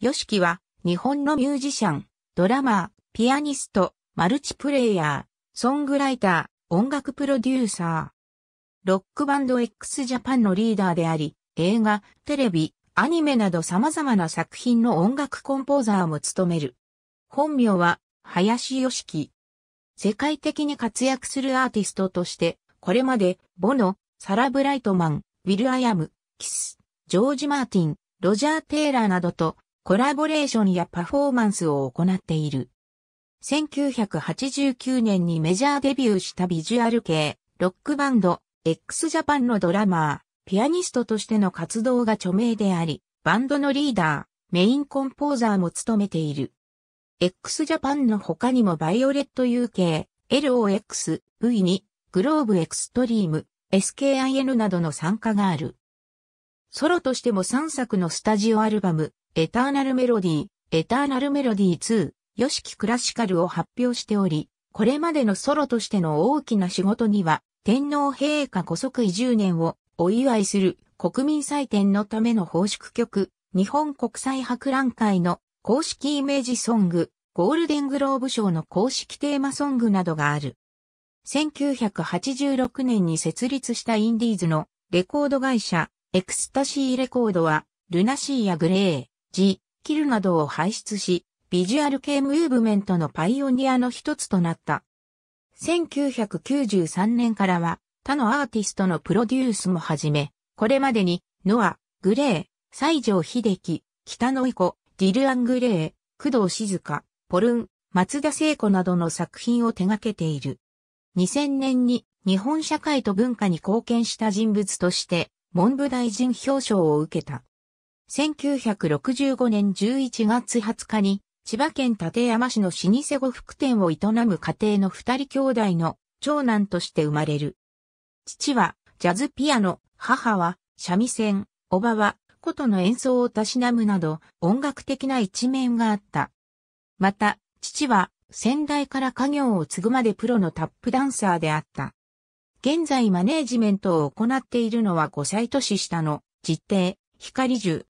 ヨシキは、日本のミュージシャン、ドラマー、ピアニスト、マルチプレイヤー、ソングライター、音楽プロデューサー。ロックバンド x ジャパンのリーダーであり、映画、テレビ、アニメなど様々な作品の音楽コンポーザーも務める。本名は、林良樹。世界的に活躍するアーティストとして、これまで、ボノ、サラ・ブライトマン、ウィル・アヤム、キス、ジョージ・マーティン、ロジャー・テイラーなどとコラボレーションやパフォーマンスを行っている。1989年にメジャーデビューしたビジュアル系、ロックバンド、x ジャパンのドラマー、ピアニストとしての活動が著名であり、バンドのリーダー、メインコンポーザーも務めている。x ジャパンの他にもバイオレット UK、LOX、V に、グローブエクストリーム、SKIN などの参加がある。ソロとしても3作のスタジオアルバム、エターナルメロディー、エターナルメロディー2、ヨシキクラシカルを発表しており、これまでのソロとしての大きな仕事には、天皇陛下古即位10年をお祝いする国民祭典のための報祝曲、日本国際博覧会の公式イメージソング、ゴールデングローブ賞の公式テーマソングなどがある。1986年に設立したインディーズのレコード会社、エクスタシーレコードは、ルナシーやグレー、ジ・キルなどを輩出し、ビジュアル系ムーブメントのパイオニアの一つとなった。1993年からは他のアーティストのプロデュースも始め、これまでにノア、グレー、西城秀樹、北野イ子、ディル・アン・グレー、工藤静香、ポルン、松田聖子などの作品を手掛けている。2000年に日本社会と文化に貢献した人物として文部大臣表彰を受けた。1965年11月20日に、千葉県館山市の老舗呉服店を営む家庭の二人兄弟の長男として生まれる。父はジャズピアノ、母は三味線、おばは琴の演奏をたしなむなど音楽的な一面があった。また、父は先代から家業を継ぐまでプロのタップダンサーであった。現在マネージメントを行っているのは5歳年下の実弟、光樹、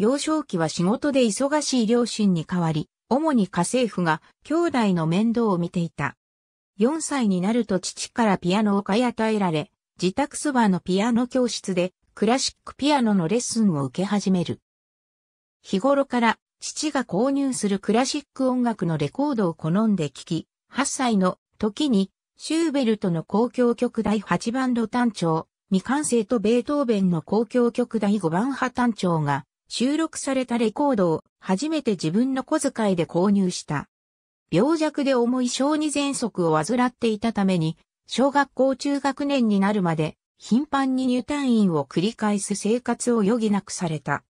幼少期は仕事で忙しい両親に代わり、主に家政婦が兄弟の面倒を見ていた。4歳になると父からピアノを買い与えられ、自宅そばのピアノ教室でクラシックピアノのレッスンを受け始める。日頃から父が購入するクラシック音楽のレコードを好んで聴き、8歳の時にシューベルトの交響曲第8番ロ単調、未完成とベートーベンの交響曲第5番派単調が収録されたレコードを初めて自分の小遣いで購入した。病弱で重い小児喘息を患っていたために、小学校中学年になるまで頻繁に入退院を繰り返す生活を余儀なくされた。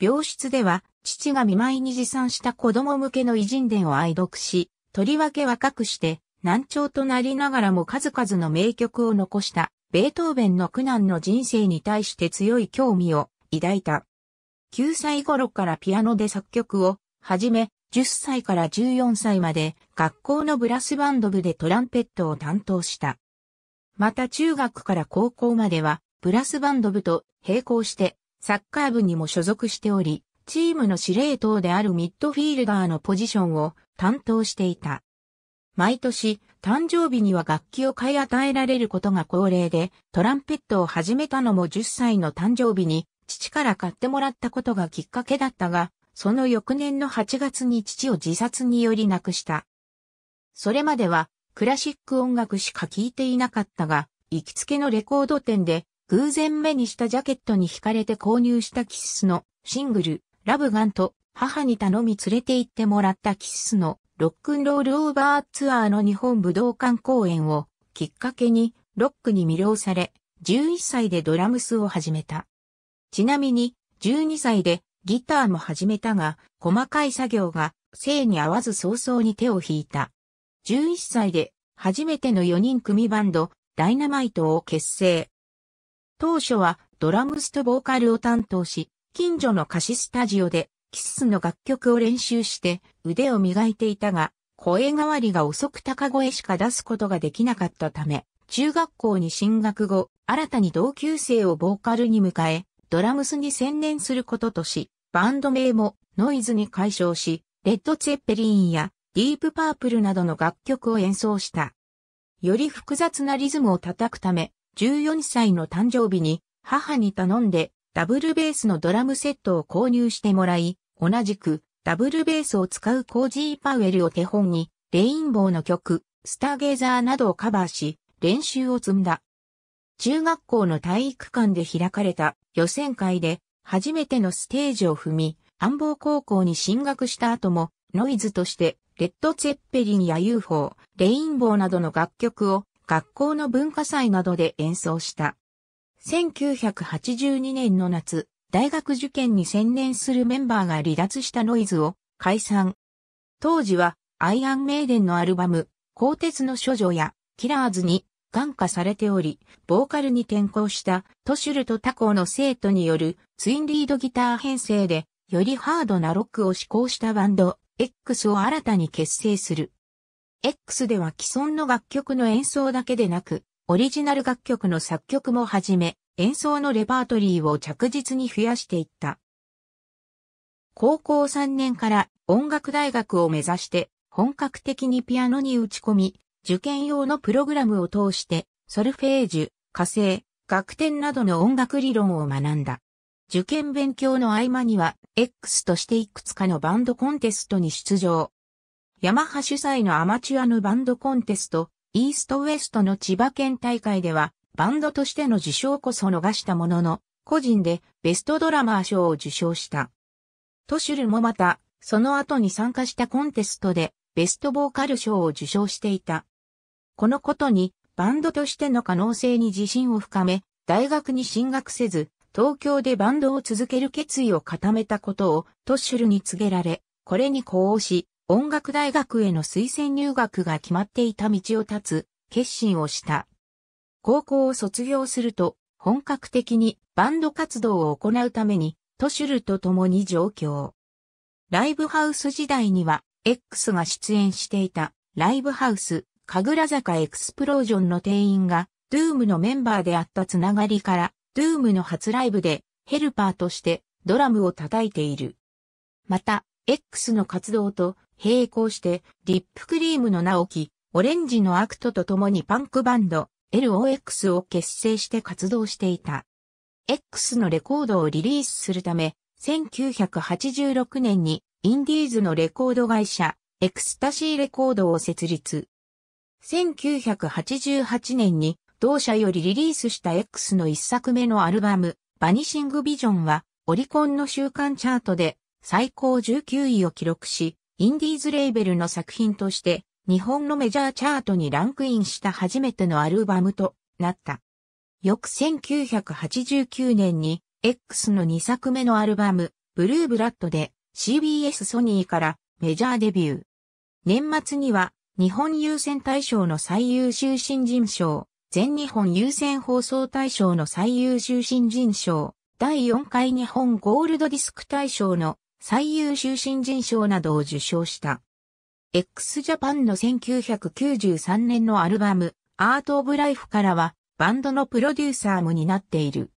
病室では父が見舞いに持参した子供向けの偉人伝を愛読し、とりわけ若くして難聴となりながらも数々の名曲を残したベートーベンの苦難の人生に対して強い興味を抱いた。9歳頃からピアノで作曲を始め、10歳から14歳まで学校のブラスバンド部でトランペットを担当した。また中学から高校まではブラスバンド部と並行してサッカー部にも所属しており、チームの司令塔であるミッドフィールダーのポジションを担当していた。毎年、誕生日には楽器を買い与えられることが恒例で、トランペットを始めたのも10歳の誕生日に父から買ってもらったことがきっかけだったが、その翌年の8月に父を自殺により亡くした。それまではクラシック音楽しか聴いていなかったが、行きつけのレコード店で偶然目にしたジャケットに惹かれて購入したキッスのシングル、ラブガンと母に頼み連れて行ってもらったキッスのロックンロールオーバーツアーの日本武道館公演をきっかけにロックに魅了され、11歳でドラムスを始めた。ちなみに、12歳でギターも始めたが、細かい作業が性に合わず早々に手を引いた。11歳で初めての4人組バンド、ダイナマイトを結成。当初はドラムスとボーカルを担当し、近所の貸しスタジオでキスの楽曲を練習して腕を磨いていたが、声変わりが遅く高声しか出すことができなかったため、中学校に進学後、新たに同級生をボーカルに迎え、ドラムスに専念することとし、バンド名もノイズに解消し、レッド・ツェッペリンやディープ・パープルなどの楽曲を演奏した。より複雑なリズムを叩くため、14歳の誕生日に母に頼んでダブルベースのドラムセットを購入してもらい、同じくダブルベースを使うコージー・パウエルを手本に、レインボーの曲、スターゲーザーなどをカバーし、練習を積んだ。中学校の体育館で開かれた予選会で初めてのステージを踏み、安房高校に進学した後も、ノイズとして、レッド・ツェッペリンや UFO、レインボーなどの楽曲を学校の文化祭などで演奏した。1982年の夏、大学受験に専念するメンバーが離脱したノイズを解散。当時はアイアンメイデンのアルバム、鋼鉄の処女やキラーズに眼下されており、ボーカルに転向したトシュルと他校の生徒によるツインリードギター編成で、よりハードなロックを志向したバンド、X を新たに結成する。X では既存の楽曲の演奏だけでなく、オリジナル楽曲の作曲も始め、演奏のレパートリーを着実に増やしていった。高校3年から音楽大学を目指して本格的にピアノに打ち込み、受験用のプログラムを通して、ソルフェージュ、火星、楽天などの音楽理論を学んだ。受験勉強の合間には、X としていくつかのバンドコンテストに出場。ヤマハ主催のアマチュアのバンドコンテスト、イーストウエストの千葉県大会では、バンドとしての受賞こそ逃したものの、個人でベストドラマー賞を受賞した。トシュルもまた、その後に参加したコンテストで、ベストボーカル賞を受賞していた。このことに、バンドとしての可能性に自信を深め、大学に進学せず、東京でバンドを続ける決意を固めたことをトッシュルに告げられ、これに呼応し、音楽大学への推薦入学が決まっていた道を断つ、決心をした。高校を卒業すると、本格的にバンド活動を行うために、トシュルと共に上京。ライブハウス時代には、X が出演していたライブハウス、神楽坂エクスプロージョンの店員が、ドゥームのメンバーであったつながりから、ドゥームの初ライブで、ヘルパーとしてドラムを叩いている。また、X の活動と並行して、リップクリームの名をき、オレンジのアクトと共にパンクバンド、LOX を結成して活動していた。X のレコードをリリースするため、1986年にインディーズのレコード会社、エクスタシーレコードを設立。1988年に同社よりリリースした X の一作目のアルバム、バニシングビジョンは、オリコンの週間チャートで最高19位を記録し、インディーズレーベルの作品として、日本のメジャーチャートにランクインした初めてのアルバムとなった。翌1989年に、X の2作目のアルバム、ブルーブラッドで CBS ソニーからメジャーデビュー。年末には日本優先大賞の最優秀新人賞、全日本優先放送大賞の最優秀新人賞、第4回日本ゴールドディスク大賞の最優秀新人賞などを受賞した。x ジャパンの1993年のアルバム、アート・オブ・ライフからは、バンドのプロデューサーも担っている。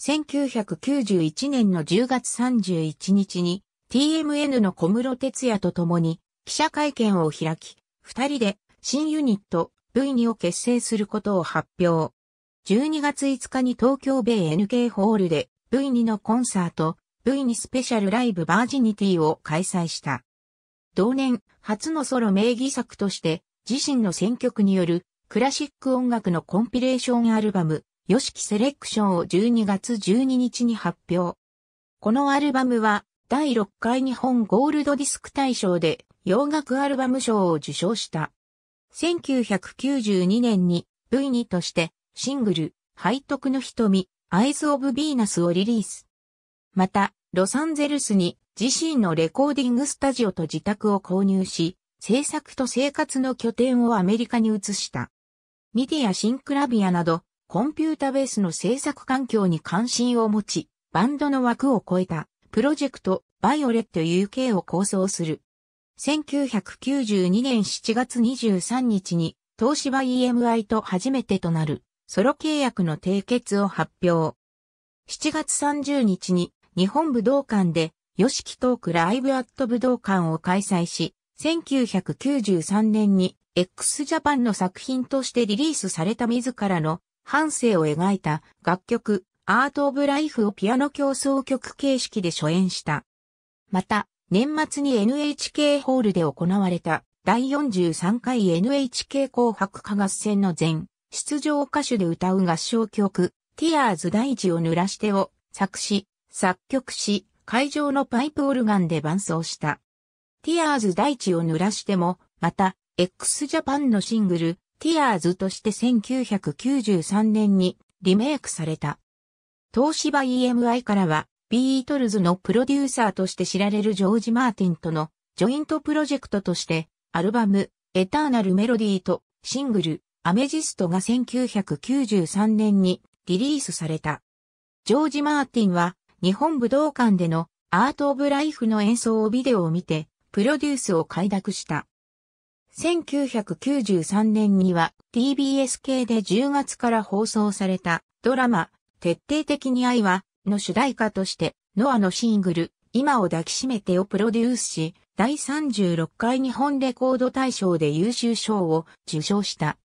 1991年の10月31日に、TMN の小室哲也と共に記者会見を開き、二人で新ユニット V2 を結成することを発表。12月5日に東京米 NK ホールで V2 のコンサート V2 スペシャルライブバージニティを開催した。同年、初のソロ名義作として自身の選曲によるクラシック音楽のコンピレーションアルバム yoshiki セレクションを12月12日に発表。このアルバムは第6回日本ゴールドディスク大賞で洋楽アルバム賞を受賞した。1992年に V2 としてシングル、背徳の瞳、アイズ・オブ・ v e ーナスをリリース。また、ロサンゼルスに自身のレコーディングスタジオと自宅を購入し、制作と生活の拠点をアメリカに移した。ミディア・シンクラビアなど、コンピュータベースの制作環境に関心を持ち、バンドの枠を超えた、プロジェクト、バイオレット UK を構想する。1992年7月23日に東芝 EMI と初めてとなるソロ契約の締結を発表。7月30日に日本武道館で yoshiki トークライブアット武道館を開催し、1993年に x ジャパンの作品としてリリースされた自らの半生を描いた楽曲アート・オブ・ライフをピアノ競争曲形式で初演した。また、年末に NHK ホールで行われた第43回 NHK 紅白歌合戦の前、出場歌手で歌う合唱曲、ティアーズ大地を濡らしてを作詞、作曲し、会場のパイプオルガンで伴奏した。ティアーズ大地を濡らしても、また、x ジャパンのシングル、ティアーズとして1993年にリメイクされた。東芝 EMI からは、ビートルズのプロデューサーとして知られるジョージ・マーティンとのジョイントプロジェクトとして、アルバム、エターナルメロディーとシングル、アメジストが1993年にリリースされた。ジョージ・マーティンは日本武道館でのアート・オブ・ライフの演奏をビデオを見て、プロデュースを快諾した。1993年には TBS 系で10月から放送されたドラマ、徹底的に愛はの主題歌として、ノアのシングル、今を抱きしめてをプロデュースし、第36回日本レコード大賞で優秀賞を受賞した。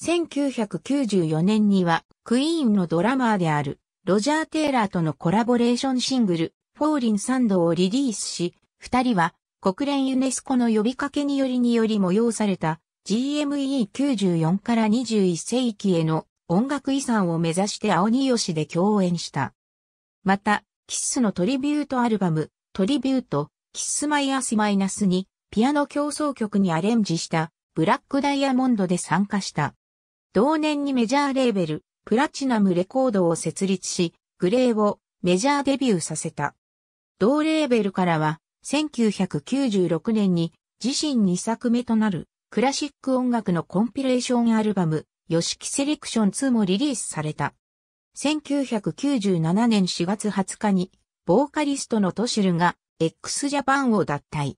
1994年には、クイーンのドラマーである、ロジャー・テイラーとのコラボレーションシングル、フォーリン・サンドをリリースし、二人は、国連ユネスコの呼びかけによりにより催された、GME94 から21世紀への音楽遺産を目指して青二吉で共演した。また、キッスのトリビュートアルバム、トリビュート、キッスマイアスマイナスに、ピアノ競争曲にアレンジした、ブラックダイヤモンドで参加した。同年にメジャーレーベル、プラチナムレコードを設立し、グレーをメジャーデビューさせた。同レーベルからは、1996年に自身2作目となるクラシック音楽のコンピレーションアルバム、ヨシキセレクション2もリリースされた。1997年4月20日に、ボーカリストのトシルが x ジャパンを脱退。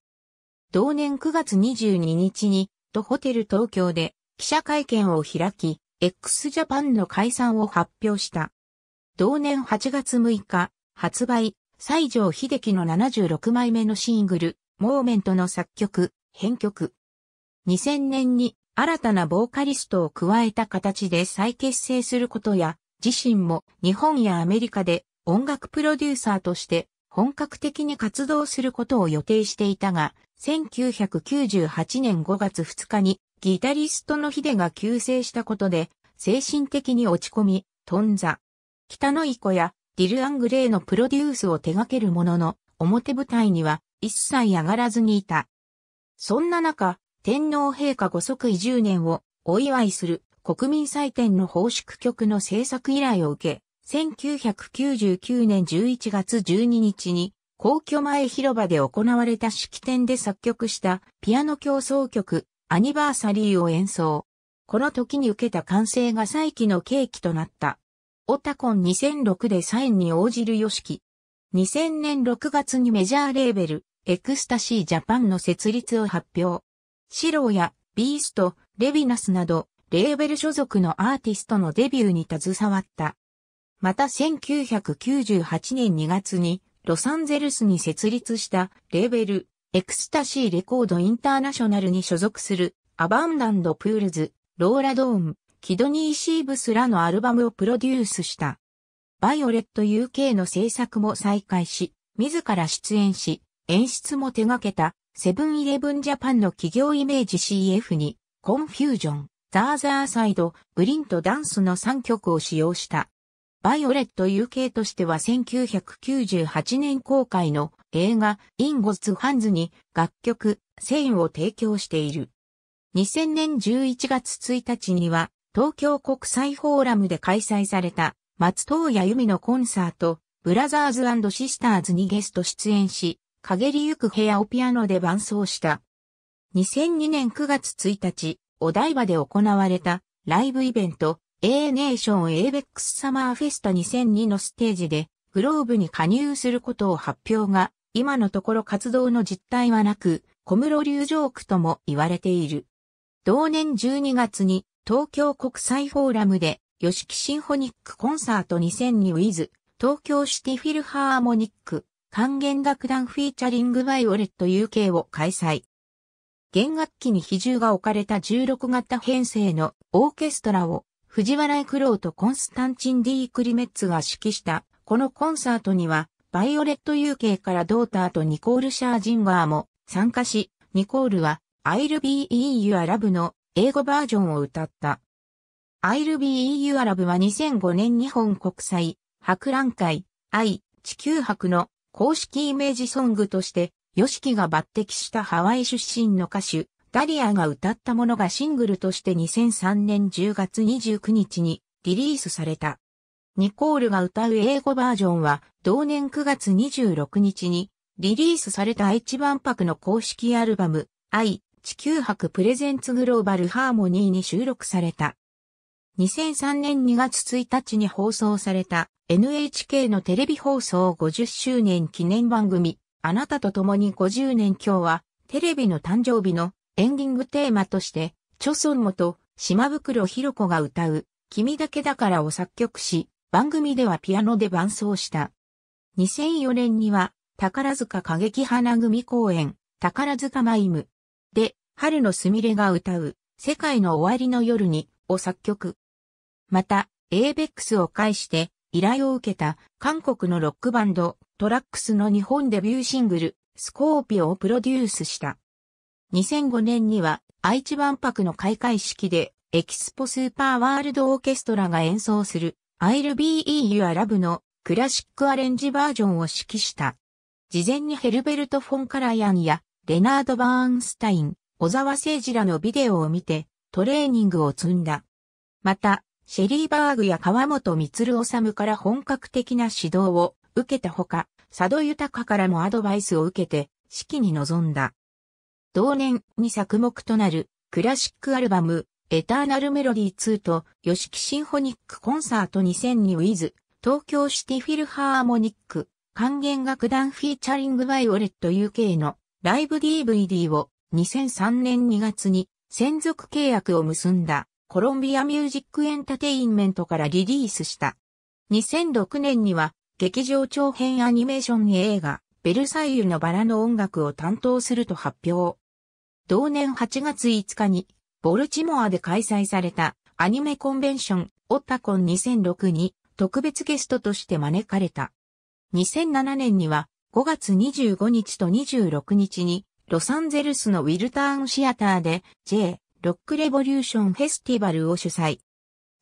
同年9月22日に、とホテル東京で記者会見を開き、x ジャパンの解散を発表した。同年8月6日、発売、西城秀樹の76枚目のシングル、モーメントの作曲、編曲。2000年に新たなボーカリストを加えた形で再結成することや、自身も日本やアメリカで音楽プロデューサーとして本格的に活動することを予定していたが、1998年5月2日にギタリストのヒデが急逝したことで精神的に落ち込み、頓挫。北の伊子やディル・アングレイのプロデュースを手掛けるものの表舞台には一切上がらずにいた。そんな中、天皇陛下ご即位10年をお祝いする国民祭典の奉祝局の制作依頼を受け、1999年11月12日に皇居前広場で行われた式典で作曲したピアノ競争曲アニバーサリーを演奏。この時に受けた歓声が再起の契機となった。オタコン2006でサインに応じるよしき。2000年6月にメジャーレーベル、エクスタシージャパンの設立を発表。シローやビースト、レビナスなど、レーベル所属のアーティストのデビューに携わった。また1998年2月にロサンゼルスに設立したレーベルエクスタシーレコードインターナショナルに所属するアバンダンド・プールズ、ローラ・ドーン、キドニー・シーブスらのアルバムをプロデュースした。バイオレット UK の制作も再開し、自ら出演し、演出も手掛けたセブンイレブンジャパンの企業イメージ CF にコンフュージョン。ザーザーサイド、ブリントダンスの3曲を使用した。バイオレット UK としては1998年公開の映画インゴズ・ハンズに楽曲、セインを提供している。2000年11月1日には東京国際フォーラムで開催された松任谷由美のコンサート、ブラザーズシスターズにゲスト出演し、陰りゆく部屋をピアノで伴奏した。2002年9月1日、お台場で行われたライブイベント A ネーション ABEX サマーフェスタ2002のステージでグローブに加入することを発表が今のところ活動の実態はなく小室流ジョークとも言われている。同年12月に東京国際フォーラムで吉木シンフォニックコンサート 2002with 東京シティフィルハーモニック還元楽団フィーチャリングバイオレット UK を開催。弦楽器に比重が置かれた16型編成のオーケストラを藤原エクローとコンスタンチン・ディー・クリメッツが指揮した、このコンサートには、バイオレット UK からドーターとニコール・シャージンガーも参加し、ニコールは I'll be o u アラブの英語バージョンを歌った。I'll be o u アラブは2005年日本国際博覧会愛地球博の公式イメージソングとしてヨシキが抜擢したハワイ出身の歌手、ダリアが歌ったものがシングルとして2003年10月29日にリリースされた。ニコールが歌う英語バージョンは同年9月26日にリリースされた愛知万博の公式アルバム、愛、地球博プレゼンツグローバルハーモニーに収録された。2003年2月1日に放送された NHK のテレビ放送50周年記念番組あなたと共に50年今日は、テレビの誕生日のエンディングテーマとして、著孫もと島袋博子が歌う、君だけだからを作曲し、番組ではピアノで伴奏した。2004年には、宝塚歌劇花組公演、宝塚マイム。で、春のすみれが歌う、世界の終わりの夜に、を作曲。また、エーベックスを介して、依頼を受けた韓国のロックバンドトラックスの日本デビューシングルスコーピオをプロデュースした。2005年には愛知万博の開会式でエキスポスーパーワールドオーケストラが演奏する I'll be your love のクラシックアレンジバージョンを指揮した。事前にヘルベルト・フォン・カラヤンやレナード・バーンスタイン、小沢誠二らのビデオを見てトレーニングを積んだ。また、シェリーバーグや川本光治から本格的な指導を受けたほか、佐渡豊からもアドバイスを受けて、式に臨んだ。同年に作目となるクラシックアルバム、エターナルメロディー2と、吉木シンフォニックコンサート2002ウィズ、東京シティフィルハーモニック、還元楽団フィーチャリングバイオレット UK のライブ DVD を2003年2月に専属契約を結んだ。コロンビアミュージックエンタテインメントからリリースした。2006年には劇場長編アニメーション映画ベルサイユのバラの音楽を担当すると発表。同年8月5日にボルチモアで開催されたアニメコンベンションオッタコン2006に特別ゲストとして招かれた。2007年には5月25日と26日にロサンゼルスのウィルターンシアターで J ロックレボリューションフェスティバルを主催。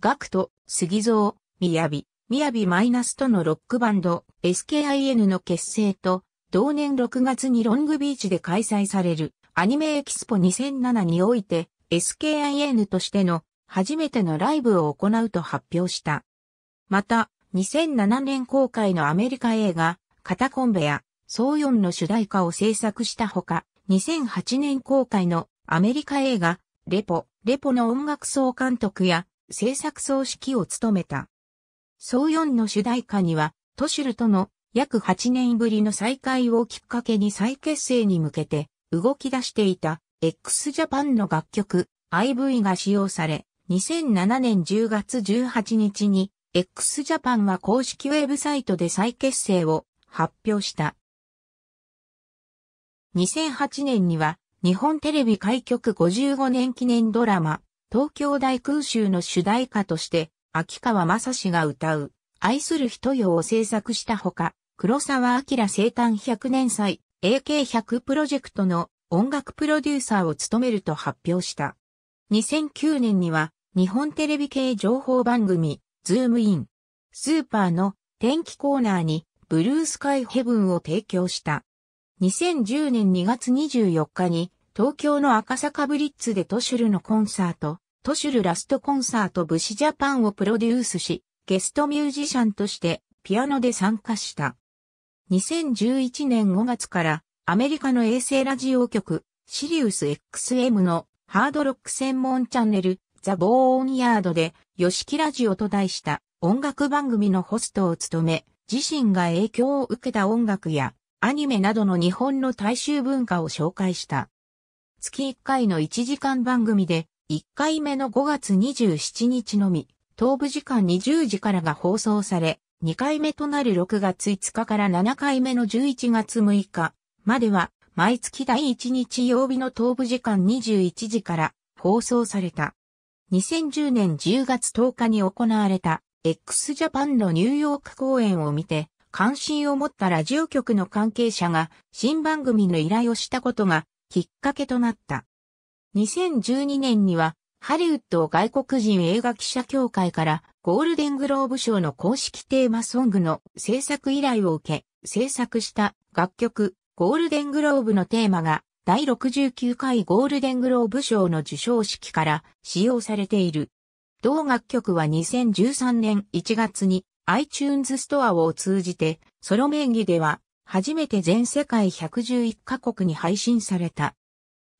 ガクト、杉蔵、みやび、みやびマイナスとのロックバンド SKIN の結成と、同年6月にロングビーチで開催されるアニメエキスポ2007において SKIN としての初めてのライブを行うと発表した。また、2007年公開のアメリカ映画、カタコンベや、ソーヨンの主題歌を制作したほか、2008年公開のアメリカ映画、レポ、レポの音楽総監督や制作総指揮を務めた。総4の主題歌には、トシュルとの約8年ぶりの再会をきっかけに再結成に向けて動き出していた x ジャパンの楽曲 IV が使用され、2007年10月18日に x ジャパンは公式ウェブサイトで再結成を発表した。2008年には日本テレビ開局55年記念ドラマ、東京大空襲の主題歌として、秋川雅史が歌う、愛する人よを制作したほか、黒沢明生誕100年祭、AK100 プロジェクトの音楽プロデューサーを務めると発表した。2009年には、日本テレビ系情報番組、ズームイン、スーパーの天気コーナーに、ブルースカイヘブンを提供した。2010年2月24日に東京の赤坂ブリッツでトシュルのコンサート、トシュルラストコンサートブシジャパンをプロデュースし、ゲストミュージシャンとしてピアノで参加した。2011年5月からアメリカの衛星ラジオ局シリウス XM のハードロック専門チャンネルザ・ボーオンヤードで吉木ラジオと題した音楽番組のホストを務め、自身が影響を受けた音楽やアニメなどの日本の大衆文化を紹介した。月1回の1時間番組で、1回目の5月27日のみ、東部時間20時からが放送され、2回目となる6月5日から7回目の11月6日までは、毎月第1日曜日の東部時間21時から放送された。2010年10月10日に行われた x ジャパンのニューヨーク公演を見て、関心を持ったラジオ局の関係者が新番組の依頼をしたことがきっかけとなった。2012年にはハリウッド外国人映画記者協会からゴールデングローブ賞の公式テーマソングの制作依頼を受け制作した楽曲ゴールデングローブのテーマが第69回ゴールデングローブ賞の受賞式から使用されている。同楽曲は2013年1月に iTunes ストアを通じて、ソロ名義では、初めて全世界111カ国に配信された。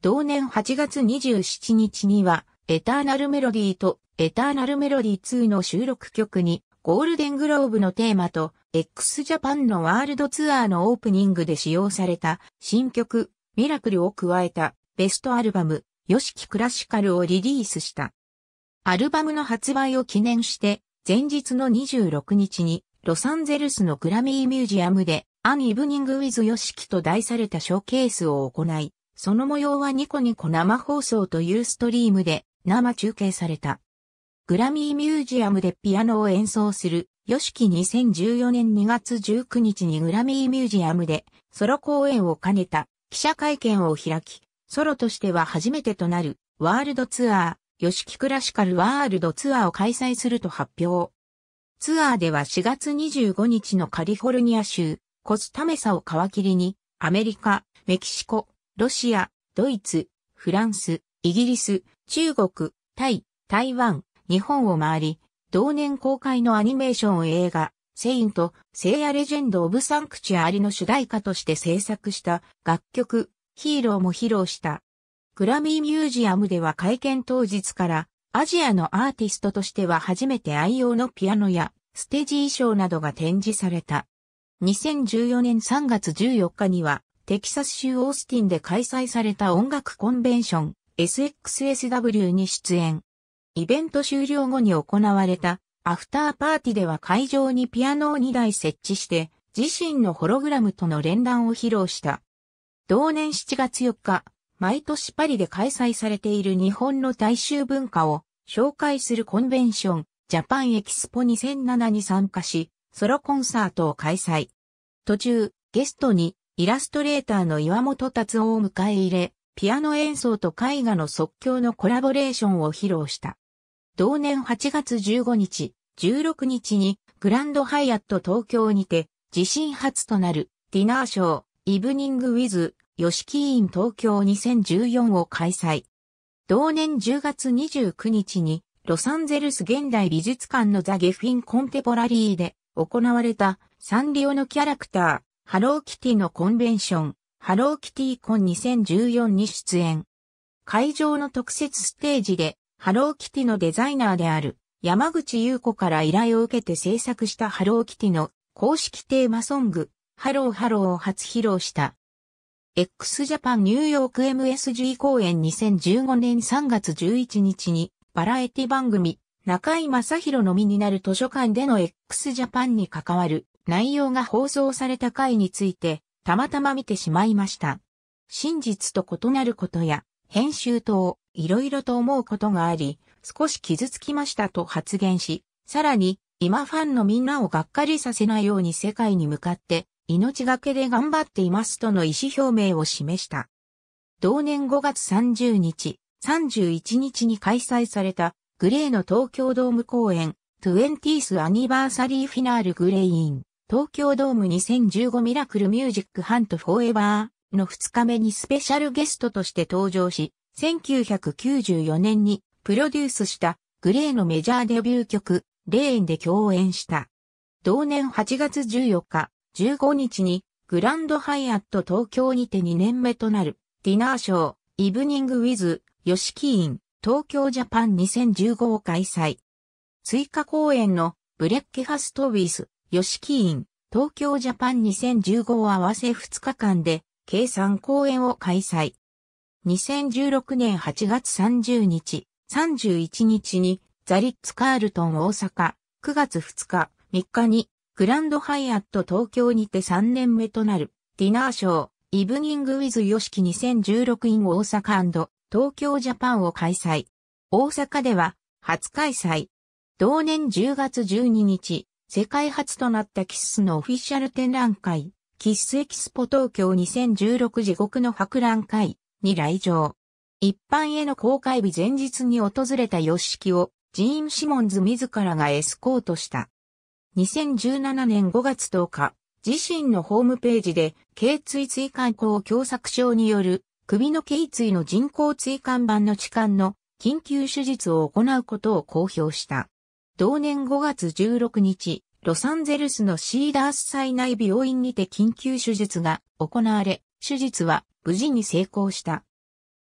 同年8月27日には、エターナルメロディーとエターナルメロディー2の収録曲に、ゴールデングローブのテーマと、x ジャパンのワールドツアーのオープニングで使用された新曲、ミラクルを加えたベストアルバム、ヨシキクラシカルをリリースした。アルバムの発売を記念して、前日の26日に、ロサンゼルスのグラミーミュージアムで、アン・イブニング・ウィズ・ヨシキと題されたショーケースを行い、その模様はニコニコ生放送というストリームで生中継された。グラミーミュージアムでピアノを演奏する、ヨシキ2014年2月19日にグラミーミュージアムでソロ公演を兼ねた記者会見を開き、ソロとしては初めてとなるワールドツアー、ヨシキクラシカルワールドツアーを開催すると発表。ツアーでは4月25日のカリフォルニア州、コスタメサを皮切りに、アメリカ、メキシコ、ロシア、ドイツ、フランス、イギリス、中国、タイ、台湾、日本を回り、同年公開のアニメーション映画、セインと、聖夜レジェンド・オブ・サンクチュアリの主題歌として制作した楽曲、ヒーローも披露した。グラミーミュージアムでは会見当日からアジアのアーティストとしては初めて愛用のピアノやステージ衣装などが展示された。2014年3月14日にはテキサス州オースティンで開催された音楽コンベンション SXSW に出演。イベント終了後に行われたアフターパーティでは会場にピアノを2台設置して自身のホログラムとの連弾を披露した。同年7月4日、毎年パリで開催されている日本の大衆文化を紹介するコンベンション、ジャパンエキスポ2007に参加し、ソロコンサートを開催。途中、ゲストにイラストレーターの岩本達夫を迎え入れ、ピアノ演奏と絵画の即興のコラボレーションを披露した。同年8月15日、16日にグランドハイアット東京にて、自身初となるディナーショー、イブニング・ウィズ・吉木院東京2014を開催。同年10月29日に、ロサンゼルス現代美術館のザ・ゲフィン・コンテポラリーで行われたサンリオのキャラクター、ハローキティのコンベンション、ハローキティコン2014に出演。会場の特設ステージで、ハローキティのデザイナーである山口優子から依頼を受けて制作したハローキティの公式テーマソング、ハローハローを初披露した x ジャパンニューヨーク MSG 公演2015年3月11日に、バラエティ番組、中井正宏のみになる図書館での x ジャパンに関わる内容が放送された回について、たまたま見てしまいました。真実と異なることや、編集等、いろいろと思うことがあり、少し傷つきましたと発言し、さらに、今ファンのみんなをがっかりさせないように世界に向かって、命がけで頑張っていますとの意思表明を示した。同年5月30日、31日に開催されたグレーの東京ドーム公演 20th アニバーサリーフィナールグレイン東京ドーム2015ミラクルミュージックハントフォーエバーの2日目にスペシャルゲストとして登場し、1994年にプロデュースしたグレーのメジャーデビュー曲レーンで共演した。同年8月14日、15日にグランドハイアット東京にて2年目となるディナーショーイブニングウィズヨシキイン東京ジャパン2015を開催。追加公演のブレッキハストウィズヨシキイン東京ジャパン2015を合わせ2日間で計3公演を開催。2016年8月30日、31日にザリッツカールトン大阪、9月2日、3日にグランドハイアット東京にて3年目となる、ディナーショー、イブニングウィズヨシキ2016 in 大阪東京ジャパンを開催。大阪では、初開催。同年10月12日、世界初となったキッスのオフィシャル展覧会、キッスエキスポ東京2016地獄の博覧会に来場。一般への公開日前日に訪れたヨシキを、ジーン・シモンズ自らがエスコートした。2017年5月10日、自身のホームページで、頸椎椎間孔狭窄症による、首の頸椎の人工椎間板の置換の緊急手術を行うことを公表した。同年5月16日、ロサンゼルスのシーダース災内病院にて緊急手術が行われ、手術は無事に成功した。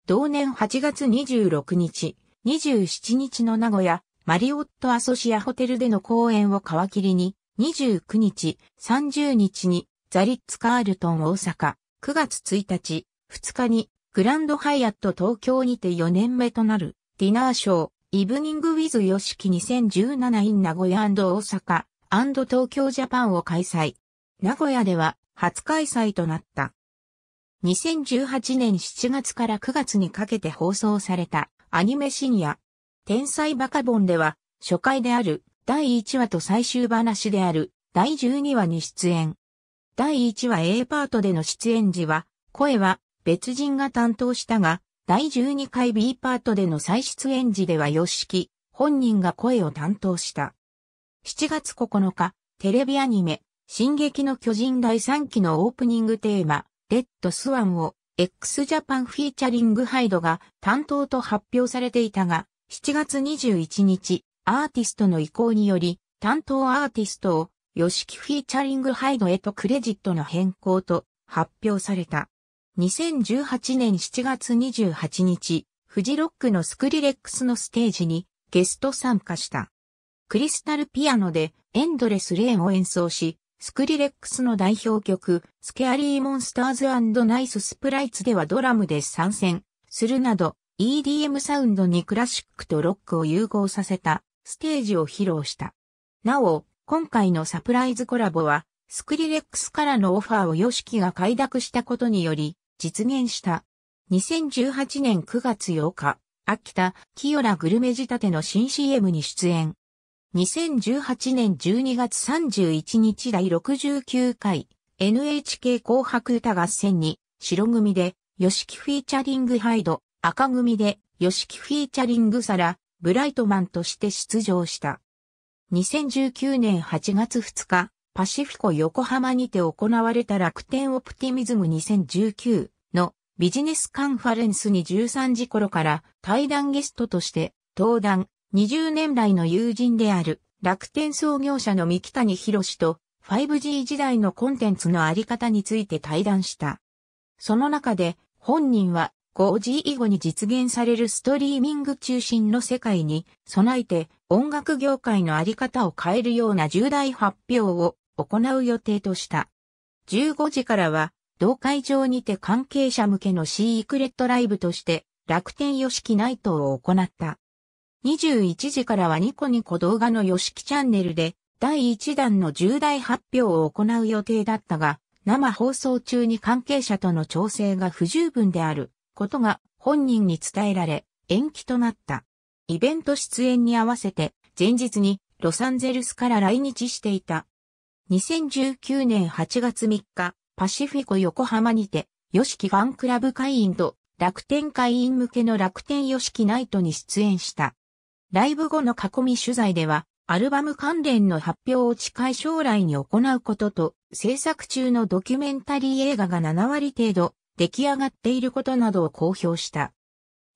同年8月26日、27日の名古屋マリオットアソシアホテルでの公演を皮切りに、29日、30日に、ザリッツ・カールトン大阪、9月1日、2日に、グランドハイアット東京にて4年目となる、ディナーショー、イブニング・ウィズ・ヨシキ2017イン・名古屋大阪、東京ジャパンを開催。名古屋では、初開催となった。2018年7月から9月にかけて放送されたアニメ深夜天才バカボンでは、初回である第1話と最終話である第12話に出演。第1話 A パートでの出演時は、声は別人が担当したが、第12回 B パートでの再出演時では吉木本人が声を担当した。7月9日、テレビアニメ、進撃の巨人第3期のオープニングテーマ、レッドスワンを x ジャパンフィーチャリングハイドが担当と発表されていたが、7月21日、アーティストの意向により、担当アーティストを、ヨシキフィーチャリングハイドへとクレジットの変更と発表された。2018年7月28日、フジロックのスクリレックスのステージにゲスト参加した。クリスタルピアノでエンドレスレーンを演奏し、スクリレックスの代表曲、スケアリーモンスターズナイススプライツではドラムで参戦するなど、EDM サウンドにクラシックとロックを融合させたステージを披露した。なお、今回のサプライズコラボは、スクリレックスからのオファーをヨシキが快諾したことにより、実現した。2018年9月8日、秋田、清良グルメ仕立ての新 CM に出演。2018年12月31日第69回 NHK 紅白歌合戦に白組でヨシキフィーチャリングハイド赤組で、吉木フィーチャリングサラ、ブライトマンとして出場した。2019年8月2日、パシフィコ横浜にて行われた楽天オプティミズム2019のビジネスカンファレンスに13時頃から対談ゲストとして登壇20年来の友人である楽天創業者の三木谷博士と 5G 時代のコンテンツのあり方について対談した。その中で本人は5時以後に実現されるストリーミング中心の世界に備えて音楽業界のあり方を変えるような重大発表を行う予定とした。15時からは同会場にて関係者向けのシークレットライブとして楽天よしきナイトを行った。21時からはニコニコ動画のヨシキチャンネルで第1弾の重大発表を行う予定だったが、生放送中に関係者との調整が不十分であることが本人に伝えられ、延期となった。イベント出演に合わせて、前日にロサンゼルスから来日していた。2019年8月3日、パシフィコ横浜にて、ヨシキファンクラブ会員と楽天会員向けの楽天ヨシキナイトに出演した。ライブ後の囲み取材では、アルバム関連の発表を近い将来に行うことと、制作中のドキュメンタリー映画が7割程度出来上がっていることなどを公表した。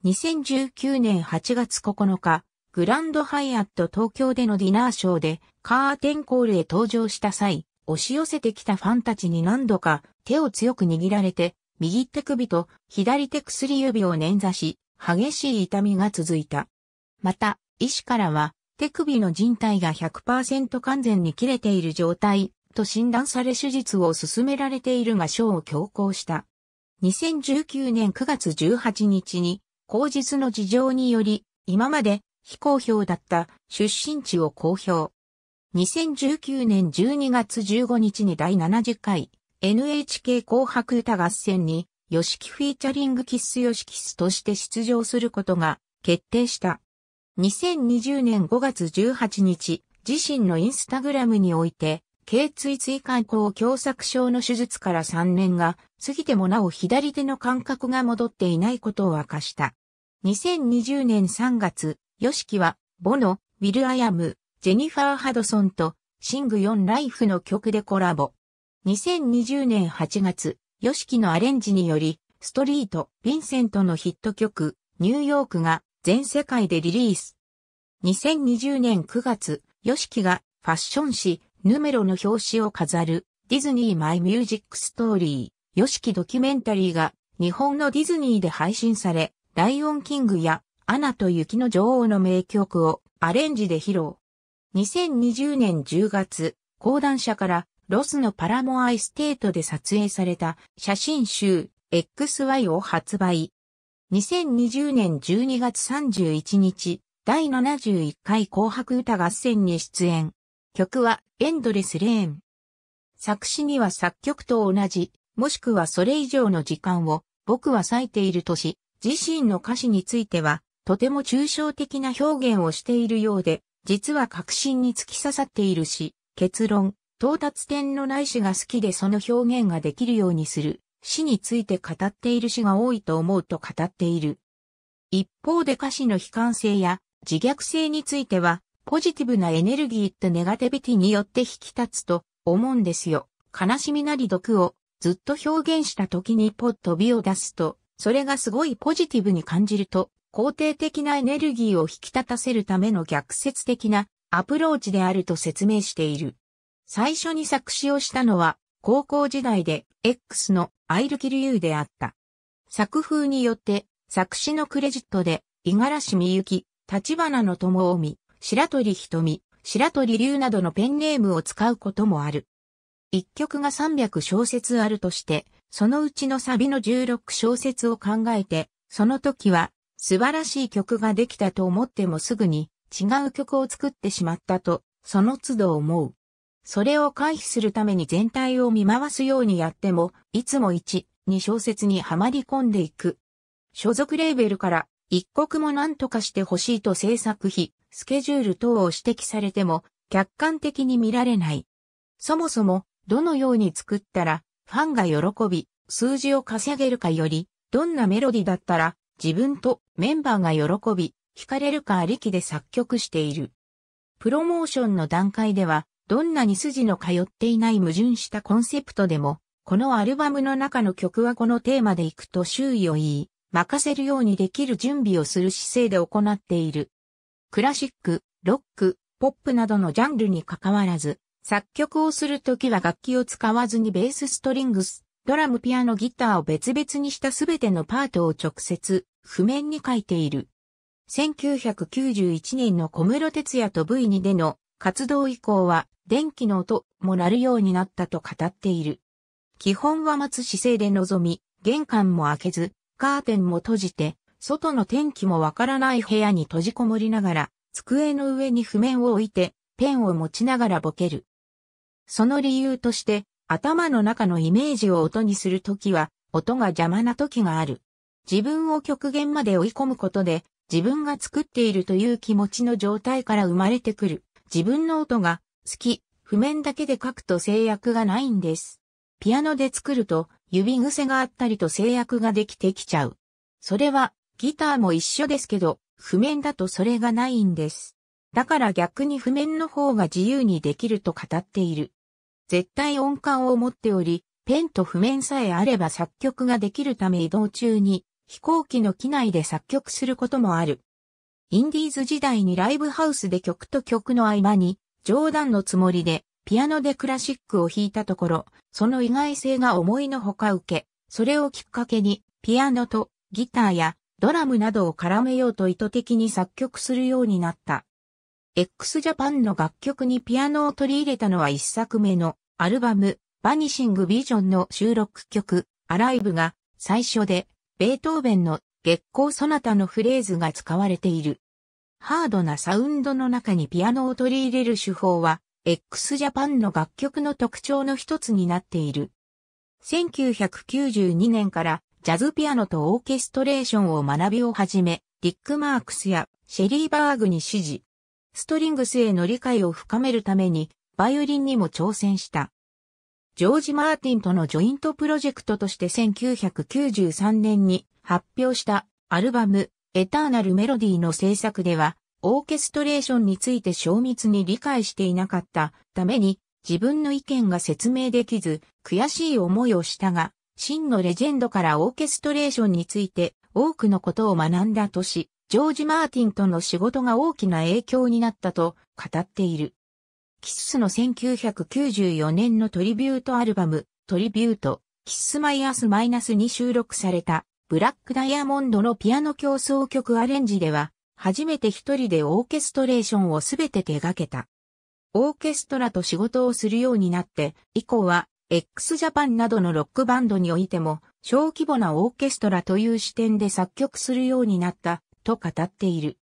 2019年8月9日、グランドハイアット東京でのディナーショーでカーテンコールへ登場した際、押し寄せてきたファンたちに何度か手を強く握られて、右手首と左手薬指を捻挫し、激しい痛みが続いた。また、医師からは、手首の靭帯が100%完全に切れている状態と診断され手術を勧められているが賞を強行した。2019年9月18日に、口実の事情により、今まで非公表だった出身地を公表。2019年12月15日に第70回 NHK 紅白歌合戦に、吉木フィーチャリングキッスヨシキスとして出場することが決定した。2020年5月18日、自身のインスタグラムにおいて、頸椎椎間孔狭窄症の手術から3年が過ぎてもなお左手の感覚が戻っていないことを明かした。2020年3月、ヨシキは、ボノ、ウィル・アヤム、ジェニファー・ハドソンと、シング・ヨン・ライフの曲でコラボ。2020年8月、ヨシキのアレンジにより、ストリート、ヴィンセントのヒット曲、ニューヨークが全世界でリリース。2020年9月、ヨシキがファッション誌、ヌメロの表紙を飾るディズニーマイミュージックストーリー、ヨシキドキュメンタリーが日本のディズニーで配信され、ライオンキングやアナと雪の女王の名曲をアレンジで披露。2020年10月、講談社からロスのパラモアイステートで撮影された写真集 XY を発売。2020年12月31日、第71回紅白歌合戦に出演。曲はエンドレスレーン。作詞には作曲と同じ、もしくはそれ以上の時間を僕は割いているとし、自身の歌詞については、とても抽象的な表現をしているようで、実は確信に突き刺さっているし、結論、到達点のない詩が好きでその表現ができるようにする、詩について語っている詩が多いと思うと語っている。一方で歌詞の悲観性や自虐性については、ポジティブなエネルギーってネガティビティによって引き立つと思うんですよ。悲しみなり毒をずっと表現した時にポッと美を出すと、それがすごいポジティブに感じると、肯定的なエネルギーを引き立たせるための逆説的なアプローチであると説明している。最初に作詞をしたのは、高校時代で X のアイルキルユーであった。作風によって、作詞のクレジットで、五十嵐美幸、立花の友見、白鳥瞳、白鳥龍などのペンネームを使うこともある。一曲が300小節あるとして、そのうちのサビの16小節を考えて、その時は素晴らしい曲ができたと思ってもすぐに違う曲を作ってしまったと、その都度思う。それを回避するために全体を見回すようにやっても、いつも1、2小節にはまり込んでいく。所属レーベルから、一刻も何とかしてほしいと制作費、スケジュール等を指摘されても客観的に見られない。そもそも、どのように作ったら、ファンが喜び、数字を稼げるかより、どんなメロディだったら、自分とメンバーが喜び、惹かれるかありきで作曲している。プロモーションの段階では、どんなに筋の通っていない矛盾したコンセプトでも、このアルバムの中の曲はこのテーマでいくと周囲を言い、任せるようにできる準備をする姿勢で行っている。クラシック、ロック、ポップなどのジャンルに関わらず、作曲をするときは楽器を使わずにベースストリングス、ドラムピアノギターを別々にしたすべてのパートを直接、譜面に書いている。1991年の小室哲也と V2 での活動以降は電気の音も鳴るようになったと語っている。基本は待つ姿勢で臨み、玄関も開けず、カーテンも閉じて、外の天気もわからない部屋に閉じこもりながら、机の上に譜面を置いて、ペンを持ちながらボケる。その理由として、頭の中のイメージを音にするときは、音が邪魔なときがある。自分を極限まで追い込むことで、自分が作っているという気持ちの状態から生まれてくる。自分の音が好き、譜面だけで書くと制約がないんです。ピアノで作ると指癖があったりと制約ができてきちゃう。それはギターも一緒ですけど、譜面だとそれがないんです。だから逆に譜面の方が自由にできると語っている。絶対音感を持っており、ペンと譜面さえあれば作曲ができるため移動中に飛行機の機内で作曲することもある。インディーズ時代にライブハウスで曲と曲の合間に冗談のつもりでピアノでクラシックを弾いたところ、その意外性が思いのほか受け、それをきっかけにピアノとギターやドラムなどを絡めようと意図的に作曲するようになった。XJAPAN の楽曲にピアノを取り入れたのは一作目のアルバム、バニシングビジョンの収録曲、アライブが最初で、ベートーベンの月光ソナタのフレーズが使われている。ハードなサウンドの中にピアノを取り入れる手法は、XJAPAN の楽曲の特徴の一つになっている。1992年からジャズピアノとオーケストレーションを学びをはじめ、ディック・マークスやシェリーバーグに指示。ストリングスへの理解を深めるために、バイオリンにも挑戦した。ジョージ・マーティンとのジョイントプロジェクトとして1993年に発表したアルバム、エターナル・メロディーの制作では、オーケストレーションについて精密に理解していなかったために、自分の意見が説明できず、悔しい思いをしたが、真のレジェンドからオーケストレーションについて多くのことを学んだ年、ジョージ・マーティンとの仕事が大きな影響になったと語っている。キッスの1994年のトリビュートアルバム、トリビュート、キッスマイアスマイナスに収録された、ブラックダイヤモンドのピアノ競争曲アレンジでは、初めて一人でオーケストレーションをすべて手掛けた。オーケストラと仕事をするようになって、以降は x ジャパンなどのロックバンドにおいても、小規模なオーケストラという視点で作曲するようになった、と語っている。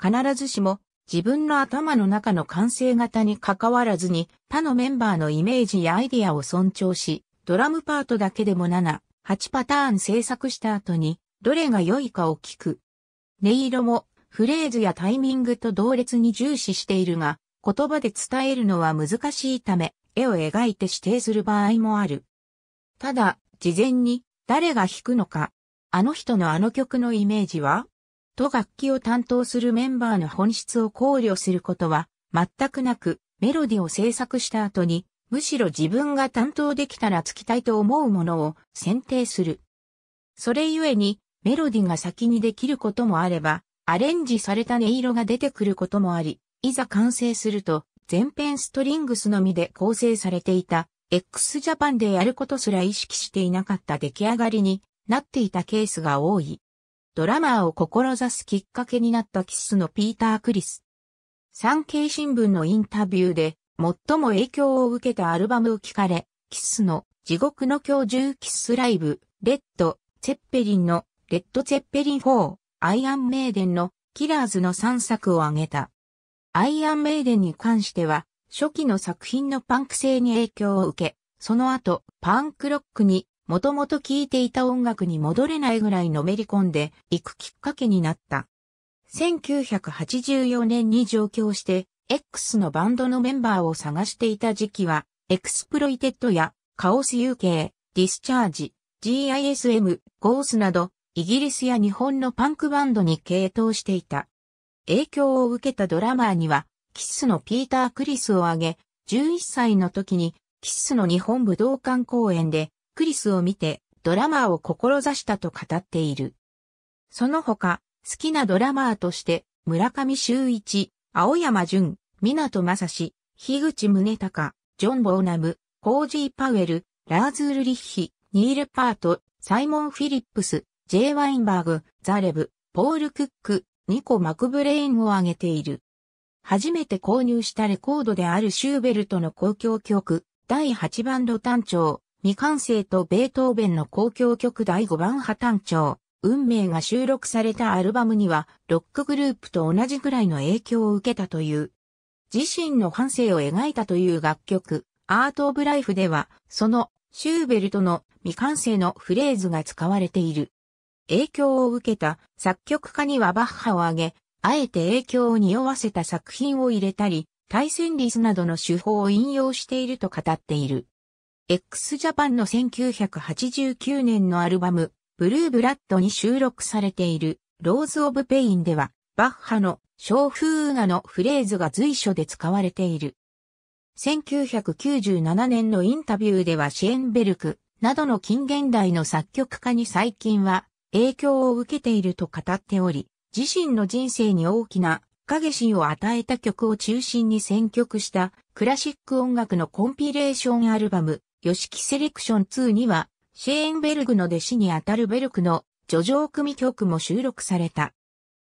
必ずしも、自分の頭の中の完成型に関わらずに、他のメンバーのイメージやアイディアを尊重し、ドラムパートだけでも7、8パターン制作した後に、どれが良いかを聞く。音色も、フレーズやタイミングと同列に重視しているが、言葉で伝えるのは難しいため、絵を描いて指定する場合もある。ただ、事前に誰が弾くのか、あの人のあの曲のイメージはと楽器を担当するメンバーの本質を考慮することは全くなく、メロディを制作した後に、むしろ自分が担当できたらつきたいと思うものを選定する。それゆえに、メロディが先にできることもあれば、アレンジされた音色が出てくることもあり、いざ完成すると、全編ストリングスのみで構成されていた、x ジャパンでやることすら意識していなかった出来上がりになっていたケースが多い。ドラマーを志すきっかけになったキスのピーター・クリス。産経新聞のインタビューで最も影響を受けたアルバムを聞かれ、キスの地獄の教授キスライブ、レッド、チェッペリンのレッド・チェッペリン4、アイアン・メイデンのキラーズの3作を挙げた。アイアンメイデンに関しては、初期の作品のパンク性に影響を受け、その後、パンクロックに、もともと聴いていた音楽に戻れないぐらいのめり込んでいくきっかけになった。1984年に上京して、X のバンドのメンバーを探していた時期は、エクスプロイテッドや、カオス UK、ディスチャージ、GISM、ゴースなど、イギリスや日本のパンクバンドに傾倒していた。影響を受けたドラマーには、キッスのピーター・クリスを挙げ、11歳の時に、キッスの日本武道館公演で、クリスを見て、ドラマーを志したと語っている。その他、好きなドラマーとして、村上修一、青山淳、港正史、樋口宗隆、ジョン・ボーナム、コージー・パウエル、ラーズ・ウルリッヒ、ニール・パート、サイモン・フィリップス、ジェイ・ワインバーグ、ザレブ、ポール・クック、ニコ・マクブレインを挙げている。初めて購入したレコードであるシューベルトの公共曲、第8番露単調、未完成とベートーベンの公共曲第5番破単調、運命が収録されたアルバムには、ロックグループと同じくらいの影響を受けたという。自身の半生を描いたという楽曲、アート・オブ・ライフでは、その、シューベルトの未完成のフレーズが使われている。影響を受けた作曲家にはバッハを挙げ、あえて影響を匂わせた作品を入れたり、対戦率などの手法を引用していると語っている。x ジャパンの1989年のアルバム、ブルーブラッドに収録されている、ローズ・オブ・ペインでは、バッハの、小風画のフレーズが随所で使われている。1997年のインタビューではシェーンベルクなどの近現代の作曲家に最近は影響を受けていると語っており、自身の人生に大きな影心を与えた曲を中心に選曲したクラシック音楽のコンピレーションアルバム、ヨシキセレクション2には、シェーンベルグの弟子にあたるベルクの叙情組曲も収録された。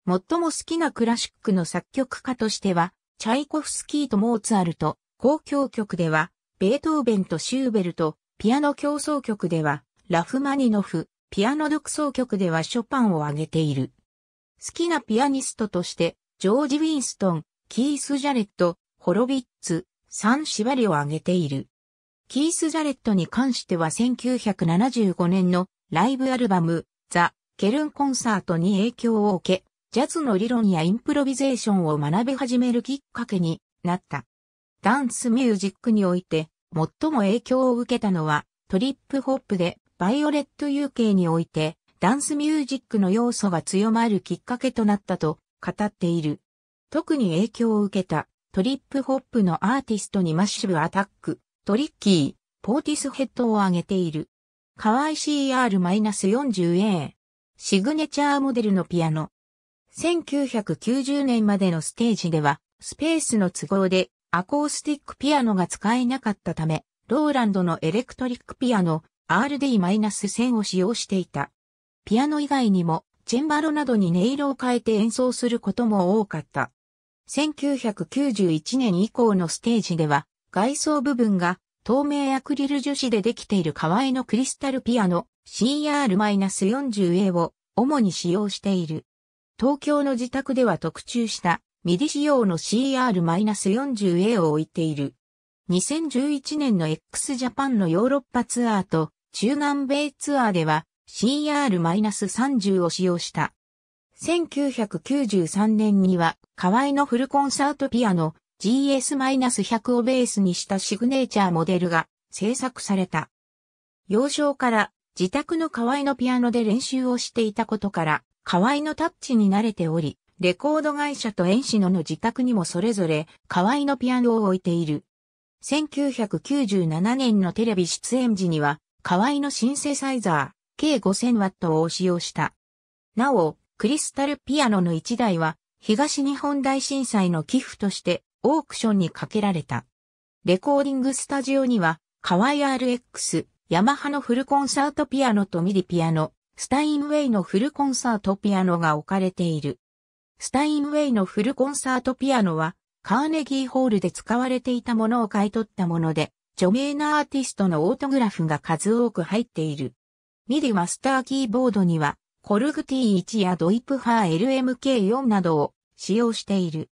最も好きなクラシックの作曲家としては、チャイコフスキーとモーツァルト、交響曲では、ベートーベンとシューベルト、ピアノ競争曲では、ラフマニノフ、ピアノ独奏曲ではショパンを挙げている。好きなピアニストとして、ジョージ・ウィンストン、キース・ジャレット、ホロビッツ、サン・シバリを挙げている。キース・ジャレットに関しては1975年のライブアルバム、ザ・ケルンコンサートに影響を受け、ジャズの理論やインプロビゼーションを学び始めるきっかけになった。ダンスミュージックにおいて、最も影響を受けたのは、トリップホップで、バイオレット UK において、ダンスミュージックの要素が強まるきっかけとなったと語っている。特に影響を受けたトリップホップのアーティストにマッシブアタック、トリッキー、ポーティスヘッドを挙げている。愛い CR-40A、シグネチャーモデルのピアノ。1990年までのステージでは、スペースの都合でアコースティックピアノが使えなかったため、ローランドのエレクトリックピアノ、RD-1000 を使用していた。ピアノ以外にも、チェンバロなどに音色を変えて演奏することも多かった。1991年以降のステージでは、外装部分が透明アクリル樹脂でできている河合のクリスタルピアノ CR-40A を主に使用している。東京の自宅では特注したミディ仕様の CR-40A を置いている。2011年の x ジャパンのヨーロッパツアーと中南米ツアーでは CR-30 を使用した。1993年には河合のフルコンサートピアノ GS-100 をベースにしたシグネーチャーモデルが制作された。幼少から自宅の河合のピアノで練習をしていたことから河合のタッチに慣れており、レコード会社と遠志野の自宅にもそれぞれ河合のピアノを置いている。1997年のテレビ出演時には河合のシンセサイザー、計 5000W を使用した。なお、クリスタルピアノの1台は、東日本大震災の寄付としてオークションにかけられた。レコーディングスタジオには、河合 RX、ヤマハのフルコンサートピアノとミリピアノ、スタインウェイのフルコンサートピアノが置かれている。スタインウェイのフルコンサートピアノは、カーネギーホールで使われていたものを買い取ったもので、著名なアーティストのオートグラフが数多く入っている。ミディマスターキーボードには、コルグ T1 やドイプハー LMK4 などを使用している。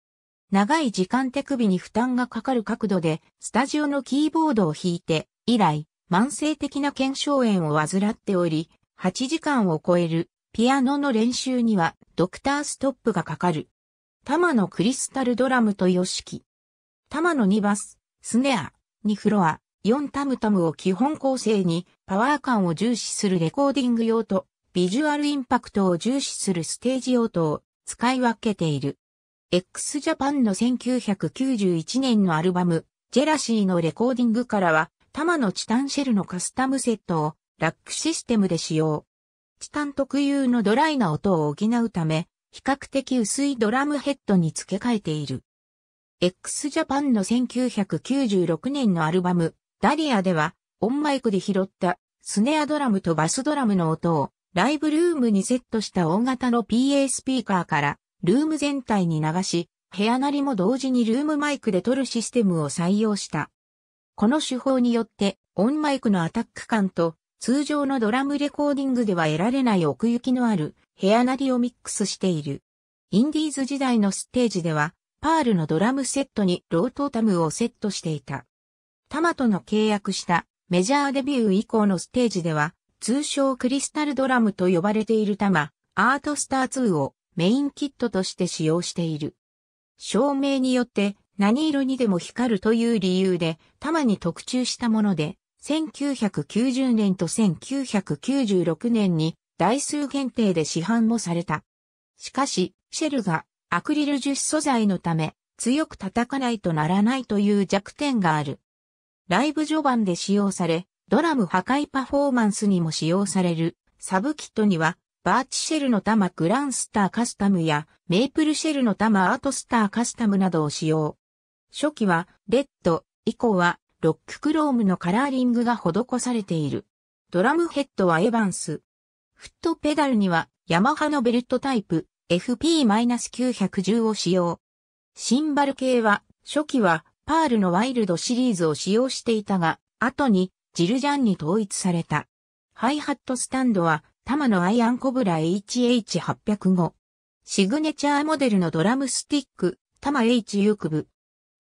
長い時間手首に負担がかかる角度で、スタジオのキーボードを弾いて、以来、慢性的な腱鞘炎を患っており、8時間を超えるピアノの練習にはドクターストップがかかる。玉のクリスタルドラムとヨシキ。玉の2バス、スネア、2フロア、4タムタムを基本構成に、パワー感を重視するレコーディング用と、ビジュアルインパクトを重視するステージ用とを使い分けている。x ジャパンの1991年のアルバム、ジェラシーのレコーディングからは、タマのチタンシェルのカスタムセットをラックシステムで使用。チタン特有のドライな音を補うため、比較的薄いドラムヘッドに付け替えている。x ジャパンの1996年のアルバム、ダリアでは、オンマイクで拾ったスネアドラムとバスドラムの音をライブルームにセットした大型の PA スピーカーからルーム全体に流し、部屋なりも同時にルームマイクで撮るシステムを採用した。この手法によってオンマイクのアタック感と通常のドラムレコーディングでは得られない奥行きのある部屋なりをミックスしている。インディーズ時代のステージではパールのドラムセットにロートタムをセットしていた。タマとの契約したメジャーデビュー以降のステージでは、通称クリスタルドラムと呼ばれているタマ、アートスター2をメインキットとして使用している。照明によって何色にでも光るという理由で、タマに特注したもので、1990年と1996年に台数限定で市販もされた。しかし、シェルがアクリル樹脂素材のため、強く叩かないとならないという弱点がある。ライブ序盤で使用され、ドラム破壊パフォーマンスにも使用される、サブキットには、バーチシェルの玉グランスターカスタムや、メープルシェルの玉アートスターカスタムなどを使用。初期は、レッド、以降は、ロッククロームのカラーリングが施されている。ドラムヘッドはエヴァンス。フットペダルには、ヤマハのベルトタイプ、FP-910 を使用。シンバル系は、初期はパールのワイルドシリーズを使用していたが、後にジルジャンに統一された。ハイハットスタンドは、タマのアイアンコブラ HH805。シグネチャーモデルのドラムスティック、タマ H ユークブ。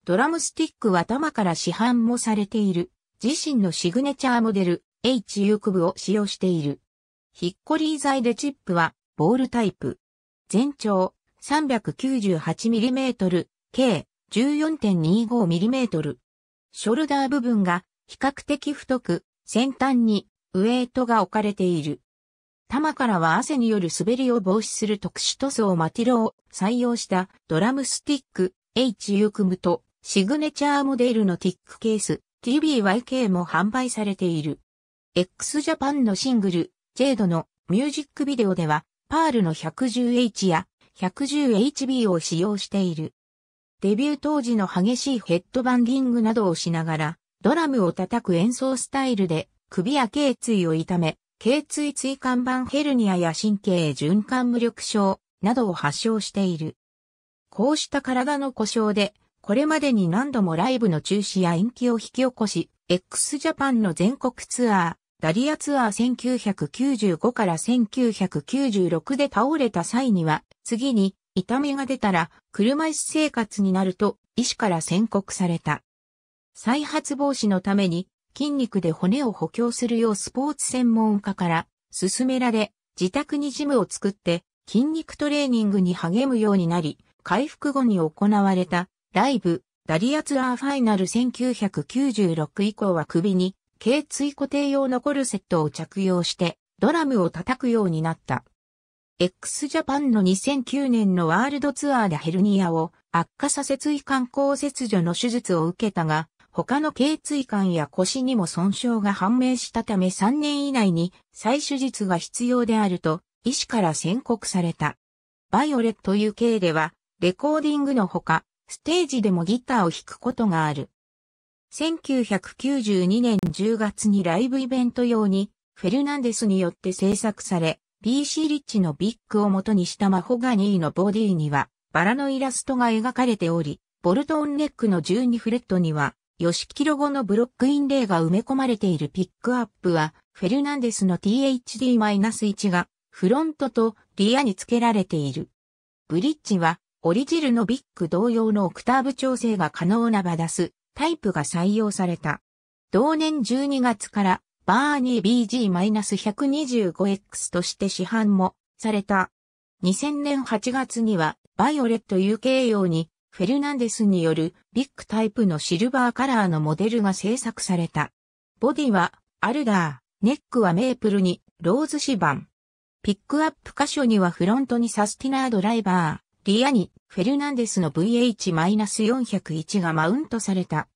ドラムスティックはタマから市販もされている、自身のシグネチャーモデル、H ユークブを使用している。ヒッコリー材でチップは、ボールタイプ。全長 398mm、計 14.25mm。ショルダー部分が比較的太く、先端にウエイトが置かれている。玉からは汗による滑りを防止する特殊塗装マティロを採用したドラムスティック H ユクムとシグネチャーモデルのティックケース TBYK も販売されている。x ジャパンのシングル、ジェードのミュージックビデオではパールの 110H や 110HB を使用している。デビュー当時の激しいヘッドバンディングなどをしながら、ドラムを叩く演奏スタイルで、首や頸椎を痛め、頸椎椎間板ヘルニアや神経循環無力症などを発症している。こうした体の故障で、これまでに何度もライブの中止や延期を引き起こし、x ジャパンの全国ツアー、ダリアツアー1995から1996で倒れた際には、次に痛みが出たら車椅子生活になると医師から宣告された。再発防止のために筋肉で骨を補強するようスポーツ専門家から勧められ、自宅にジムを作って筋肉トレーニングに励むようになり、回復後に行われたライブ、ダリアツアーファイナル1996以降は首に頸椎固定用のコルセットを着用してドラムを叩くようになった。x ジャパンの2009年のワールドツアーでヘルニアを悪化させ椎間甲切除の手術を受けたが、他の頸椎管や腰にも損傷が判明したため3年以内に再手術が必要であると医師から宣告された。バイオレット UK ではレコーディングのほか、ステージでもギターを弾くことがある。1992年10月にライブイベント用に、フェルナンデスによって制作され、BC リッチのビッグを元にしたマホガニーのボディには、バラのイラストが描かれており、ボルトオンネックの12フレットには、ヨシキロゴのブロックインレイが埋め込まれているピックアップは、フェルナンデスの THD-1 が、フロントとリアに付けられている。ブリッジは、オリジルのビッグ同様のオクターブ調整が可能なバダス、タイプが採用された。同年12月からバーニー BG-125X として市販もされた。2000年8月にはバイオレット UK 用にフェルナンデスによるビッグタイプのシルバーカラーのモデルが制作された。ボディはアルダー、ネックはメープルにローズシバン。ピックアップ箇所にはフロントにサスティナードライバー、リアに、フェルナンデスの VH-401 がマウントされた。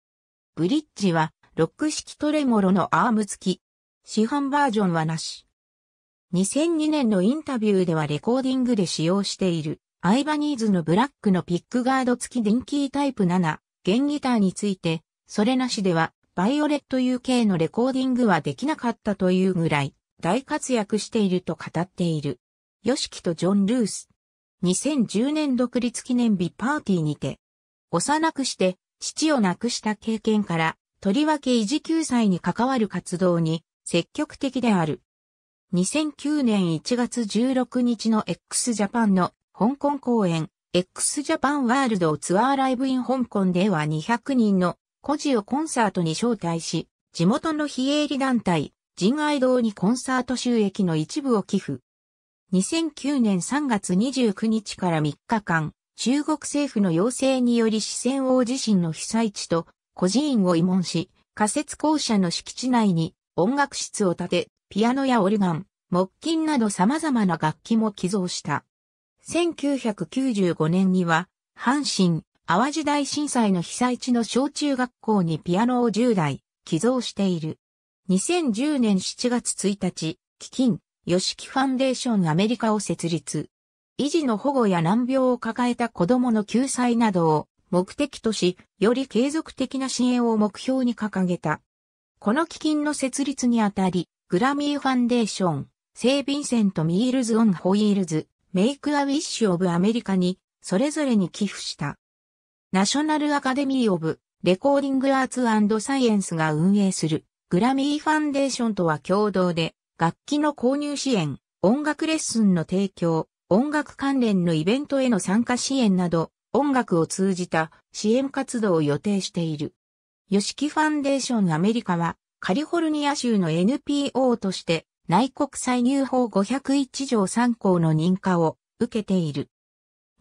ブリッジはロック式トレモロのアーム付き。市販バージョンはなし。2002年のインタビューではレコーディングで使用しているアイバニーズのブラックのピックガード付きディンキータイプ7、弦ギターについて、それなしではバイオレット UK のレコーディングはできなかったというぐらい大活躍していると語っている。ヨシキとジョン・ルース、2010年独立記念日パーティーにて、幼くして父を亡くした経験から、とりわけ維持救済に関わる活動に積極的である。2009年1月16日の x ジャパンの香港公演 x ジャパンワールドツアーライブイン香港では200人の孤児をコンサートに招待し、地元の非営利団体、人愛堂にコンサート収益の一部を寄付。2009年3月29日から3日間、中国政府の要請により四川大地震の被災地と孤児院を慰問し、仮設校舎の敷地内に音楽室を建て、ピアノやオルガン、木琴など様々な楽器も寄贈した。1995年には、阪神、淡路大震災の被災地の小中学校にピアノを10台寄贈している。2010年7月1日、基金、シキファンデーションアメリカを設立。維持の保護や難病を抱えた子供の救済などを目的とし、より継続的な支援を目標に掲げた。この基金の設立にあたり、グラミーファンデーション、セヴィンセント・ミールズ・オン・ホイールズ、メイク・ア・ウィッシュ・オブ・アメリカに、それぞれに寄付した。ナショナル・アカデミー・オブ・レコーディング・アーツ・アンド・サイエンスが運営する、グラミー・ファンデーションとは共同で、楽器の購入支援、音楽レッスンの提供、音楽関連のイベントへの参加支援など、音楽を通じた支援活動を予定している。吉木ファンデーションアメリカは、カリフォルニア州の NPO として、内国歳入法501条3項の認可を受けている。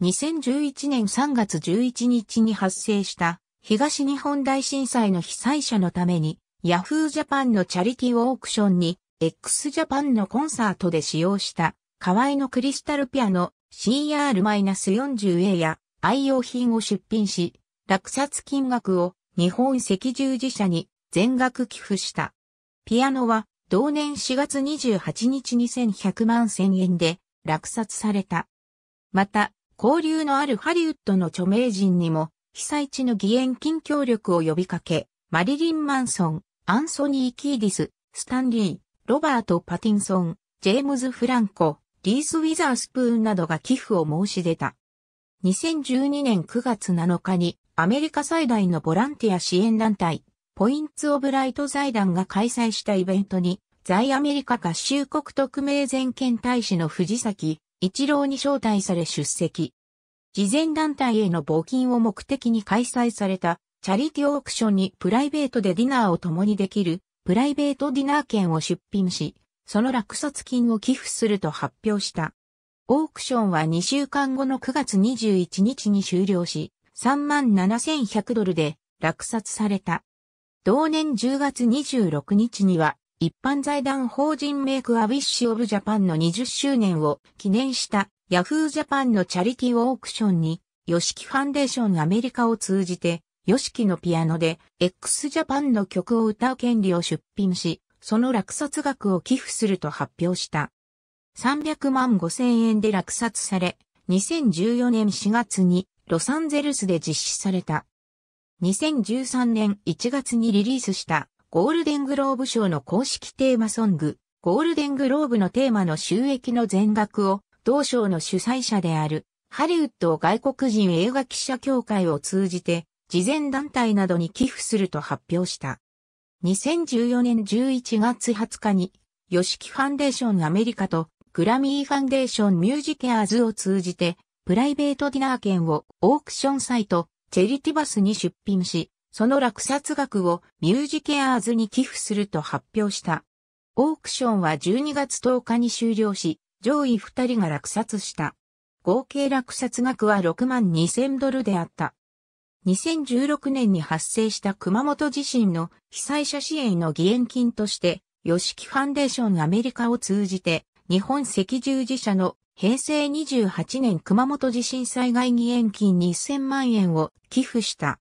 2011年3月11日に発生した東日本大震災の被災者のために Yahoo Japan のチャリティーオークションに x ジャパンのコンサートで使用した河合のクリスタルピアノ CR-40A や愛用品を出品し、落札金額を日本赤十字社に全額寄付した。ピアノは同年4月28日に1100万1000円で落札された。また、交流のあるハリウッドの著名人にも被災地の義援金協力を呼びかけ、マリリン・マンソン、アンソニー・キーディス、スタンリー、ロバート・パティンソン、ジェームズ・フランコ、リース・ウィザースプーンなどが寄付を申し出た。2012年9月7日にアメリカ最大のボランティア支援団体、ポインツ・オブ・ライト財団が開催したイベントに、在アメリカ合衆国特命全権大使の藤崎一郎に招待され出席。事前団体への募金を目的に開催されたチャリティーオークションにプライベートでディナーを共にできるプライベートディナー券を出品し、その落札金を寄付すると発表した。オークションは2週間後の9月21日に終了し、37,100ドルで落札された。同年10月26日には、一般財団法人メイクアウィッシュオブジャパンの20周年を記念したヤフージャパンのチャリティーオークションに、ヨシキファンデーションアメリカを通じてヨシキのピアノで x ジャパンの曲を歌う権利を出品し、その落札額を寄付すると発表した。300万5千円で落札され、2014年4月にロサンゼルスで実施された。2013年1月にリリースしたゴールデングローブ賞の公式テーマソング、ゴールデングローブのテーマの収益の全額を同賞の主催者であるハリウッド外国人映画記者協会を通じて慈善団体などに寄付すると発表した。2014年11月20日に、吉木ファンデーションアメリカとグラミーファンデーションミュージケアーズを通じて、プライベートディナー券をオークションサイト、チェリティバスに出品し、その落札額をミュージケアーズに寄付すると発表した。オークションは12月10日に終了し、上位2人が落札した。合計落札額は6万2000ドルであった。2016年に発生した熊本地震の被災者支援の義援金として、吉木ファンデーションアメリカを通じて、日本赤十字社の平成28年熊本地震災害義援金2000万円を寄付した。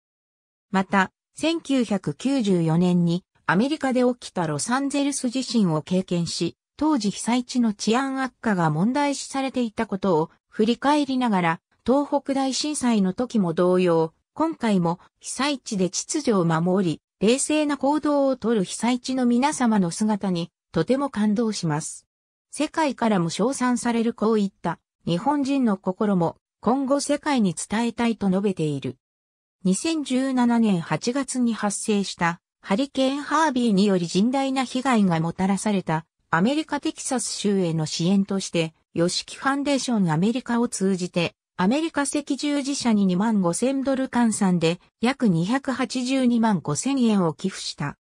また、1994年にアメリカで起きたロサンゼルス地震を経験し、当時被災地の治安悪化が問題視されていたことを振り返りながら、東北大震災の時も同様、今回も被災地で秩序を守り、冷静な行動をとる被災地の皆様の姿にとても感動します。世界からも称賛されるこういった日本人の心も今後世界に伝えたいと述べている。2017年8月に発生したハリケーンハービーにより甚大な被害がもたらされたアメリカテキサス州への支援として、ヨシキファンデーションアメリカを通じてアメリカ赤十字社に2万5千ドル換算で約282万5千円を寄付した。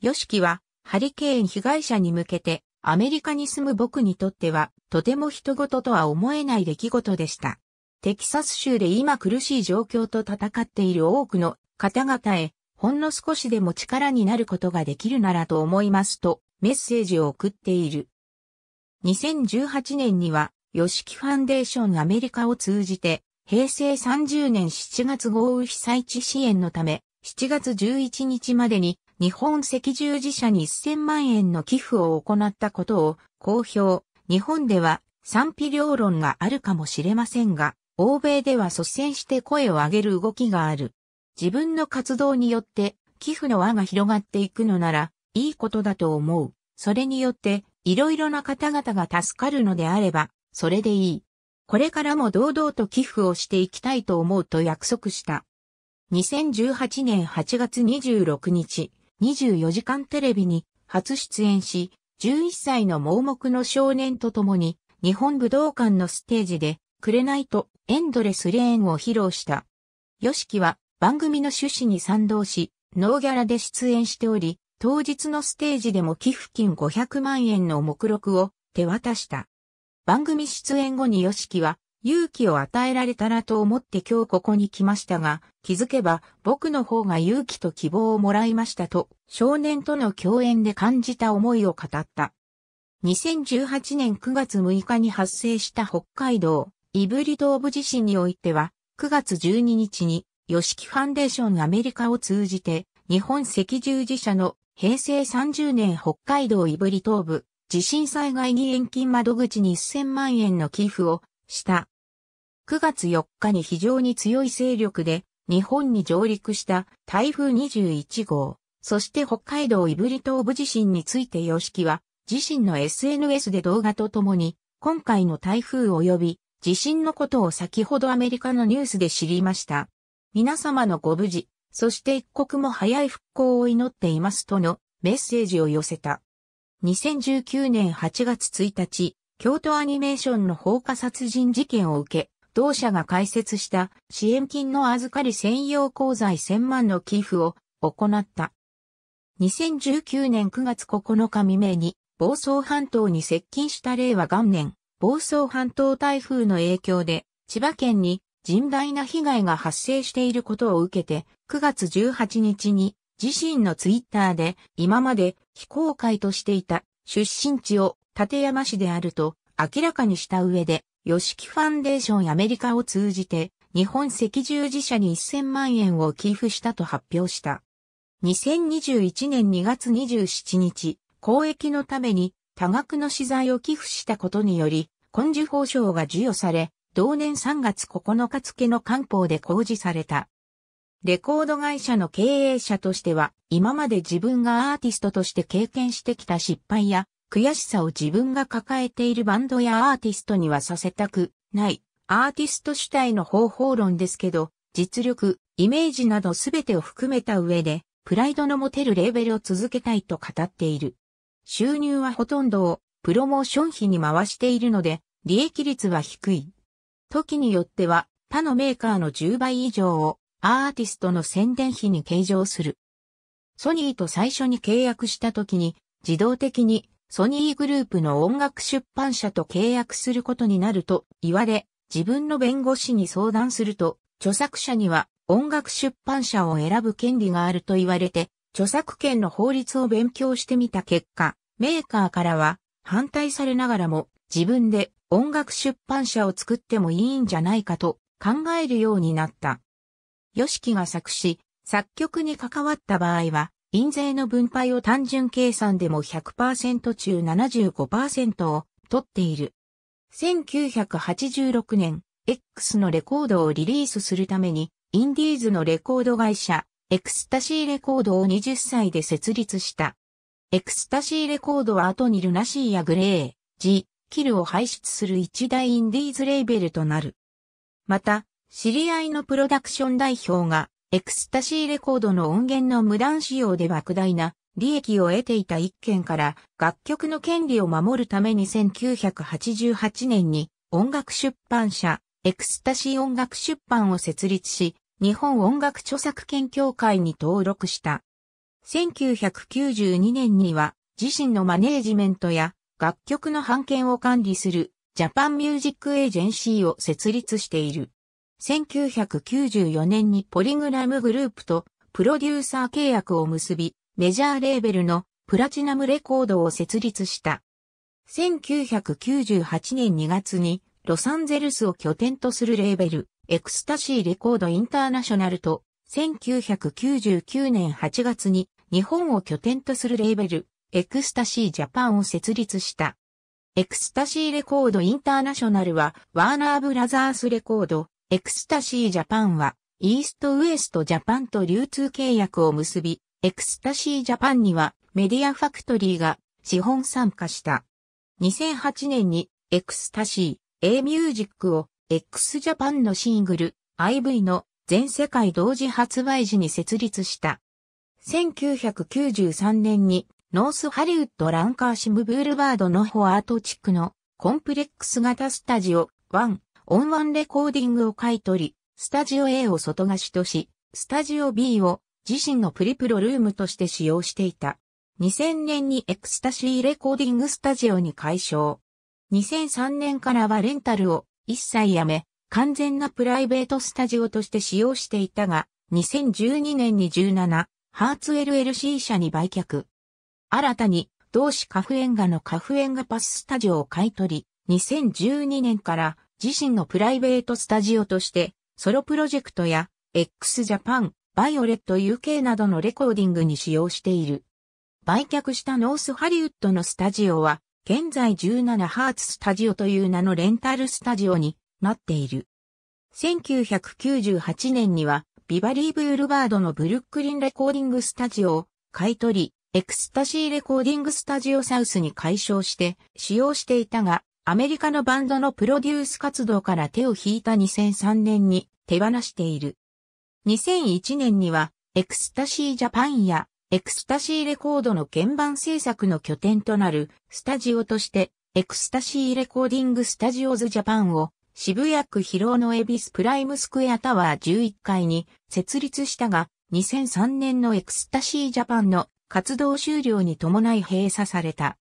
ヨシキはハリケーン被害者に向けてアメリカに住む僕にとってはとても人事とは思えない出来事でした。テキサス州で今苦しい状況と戦っている多くの方々へほんの少しでも力になることができるならと思いますとメッセージを送っている。2018年には吉木ファンデーションアメリカを通じて、平成30年7月豪雨被災地支援のため、7月11日までに日本赤十字社に1000万円の寄付を行ったことを公表。日本では賛否両論があるかもしれませんが、欧米では率先して声を上げる動きがある。自分の活動によって寄付の輪が広がっていくのなら、いいことだと思う。それによって、いろいろな方々が助かるのであれば、それでいい。これからも堂々と寄付をしていきたいと思うと約束した。2018年8月26日、24時間テレビに初出演し、11歳の盲目の少年と共に、日本武道館のステージで、くれないとエンドレスレーンを披露した。ヨシキは番組の趣旨に賛同し、ノーギャラで出演しており、当日のステージでも寄付金500万円の目録を手渡した。番組出演後に吉木は、勇気を与えられたらと思って今日ここに来ましたが、気づけば僕の方が勇気と希望をもらいましたと、少年との共演で感じた思いを語った。2018年9月6日に発生した北海道、イブリ東部地震においては、9月12日に、吉木ファンデーションアメリカを通じて、日本赤十字社の平成30年北海道イブリ東部地震災害義援金窓口に1000万円の寄付をした。9月4日に非常に強い勢力で日本に上陸した台風21号、そして北海道胆振東部地震について様式は自身の SNS で動画とともに今回の台風及び地震のことを先ほどアメリカのニュースで知りました。皆様のご無事、そして一刻も早い復興を祈っていますとのメッセージを寄せた。2019年8月1日、京都アニメーションの放火殺人事件を受け、同社が開設した支援金の預かり専用口座1000万の寄付を行った。2019年9月9日未明に房総半島に接近した令和元年、房総半島台風の影響で千葉県に甚大な被害が発生していることを受けて9月18日に自身のツイッターで今まで非公開としていた出身地を立山市であると明らかにした上で、吉木ファンデーションアメリカを通じて日本赤十字社に1000万円を寄付したと発表した。2021年2月27日、公益のために多額の資材を寄付したことにより、根治法賞が授与され、同年3月9日付の官報で公示された。レコード会社の経営者としては、今まで自分がアーティストとして経験してきた失敗や、悔しさを自分が抱えているバンドやアーティストにはさせたくない、アーティスト主体の方法論ですけど、実力、イメージなど全てを含めた上で、プライドの持てるレーベルを続けたいと語っている。収入はほとんどをプロモーション費に回しているので、利益率は低い。時によっては他のメーカーの10倍以上をアーティストの宣伝費に計上する。ソニーと最初に契約した時に、自動的にソニーグループの音楽出版社と契約することになると言われ、自分の弁護士に相談すると、著作者には音楽出版社を選ぶ権利があると言われて、著作権の法律を勉強してみた結果、メーカーからは反対されながらも自分で音楽出版社を作ってもいいんじゃないかと考えるようになった。ヨシキが作詞、作曲に関わった場合は、印税の分配を単純計算でも100%中75%を取っている。1986年、X のレコードをリリースするために、インディーズのレコード会社、エクスタシーレコードを20歳で設立した。エクスタシーレコードは後にルナシーやグレー、ジ、キルを排出する一大インディーズレーベルとなる。また、知り合いのプロダクション代表が、エクスタシーレコードの音源の無断使用で莫大な利益を得ていた一件から楽曲の権利を守るために1988年に音楽出版社エクスタシー音楽出版を設立し日本音楽著作権協会に登録した。1992年には自身のマネージメントや楽曲の版権を管理するジャパンミュージックエージェンシーを設立している。1994年にポリグラムグループとプロデューサー契約を結び、メジャーレーベルのプラチナムレコードを設立した。1998年2月にロサンゼルスを拠点とするレーベル、エクスタシーレコードインターナショナルと、1999年8月に日本を拠点とするレーベル、エクスタシージャパンを設立した。エクスタシーレコードインターナショナルは、ワーナーブラザースレコード、エクスタシージャパンは、イーストウエストジャパンと流通契約を結び、エクスタシージャパンにはメディアファクトリーが資本参加した。2008年にエクスタシー A ミュージックを X ジャパンのシングル IV の全世界同時発売時に設立した。1993年にノースハリウッドランカーシムブールバードのホアート地区のコンプレックス型スタジオ1オンワンレコーディングを買い取り、スタジオ A を外貸しとし、スタジオ B を自身のプリプロルームとして使用していた。2000年にエクスタシーレコーディングスタジオに改称。2003年からはレンタルを一切やめ、完全なプライベートスタジオとして使用していたが、2012年に17、ハーツ LLC 社に売却。新たに、同市カフエンガのカフエンガパススタジオを買い取り、2012年から自身のプライベートスタジオとして、ソロプロジェクトや、x ジャパン、バイオレット UK などのレコーディングに使用している。売却したノースハリウッドのスタジオは、現在17ハーツスタジオという名のレンタルスタジオになっている。1998年には、ビバリーブールバードのブルックリンレコーディングスタジオを買い取り、エクスタシーレコーディングスタジオサウスに解消して使用していたが、アメリカのバンドのプロデュース活動から手を引いた2003年に手放している。2001年には、エクスタシージャパンや、エクスタシーレコードの鍵盤制作の拠点となるスタジオとして、エクスタシーレコーディングスタジオズジャパンを渋谷区広尾のエビスプライムスクエアタワー11階に設立したが、2003年のエクスタシージャパンの活動終了に伴い閉鎖された。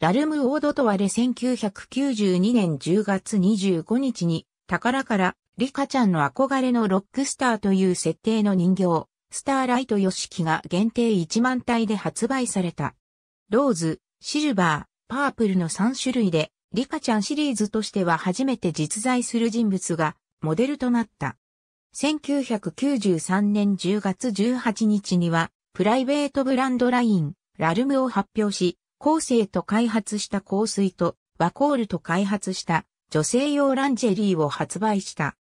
ダルムオードとはれ1992年10月25日に、宝からリカちゃんの憧れのロックスターという設定の人形、スターライトヨシキが限定1万体で発売された。ローズ、シルバー、パープルの3種類で、リカちゃんシリーズとしては初めて実在する人物がモデルとなった。1993年10月18日には、プライベートブランドライン、ラルムを発表し、後世と開発した香水と、ワコールと開発した女性用ランジェリーを発売した。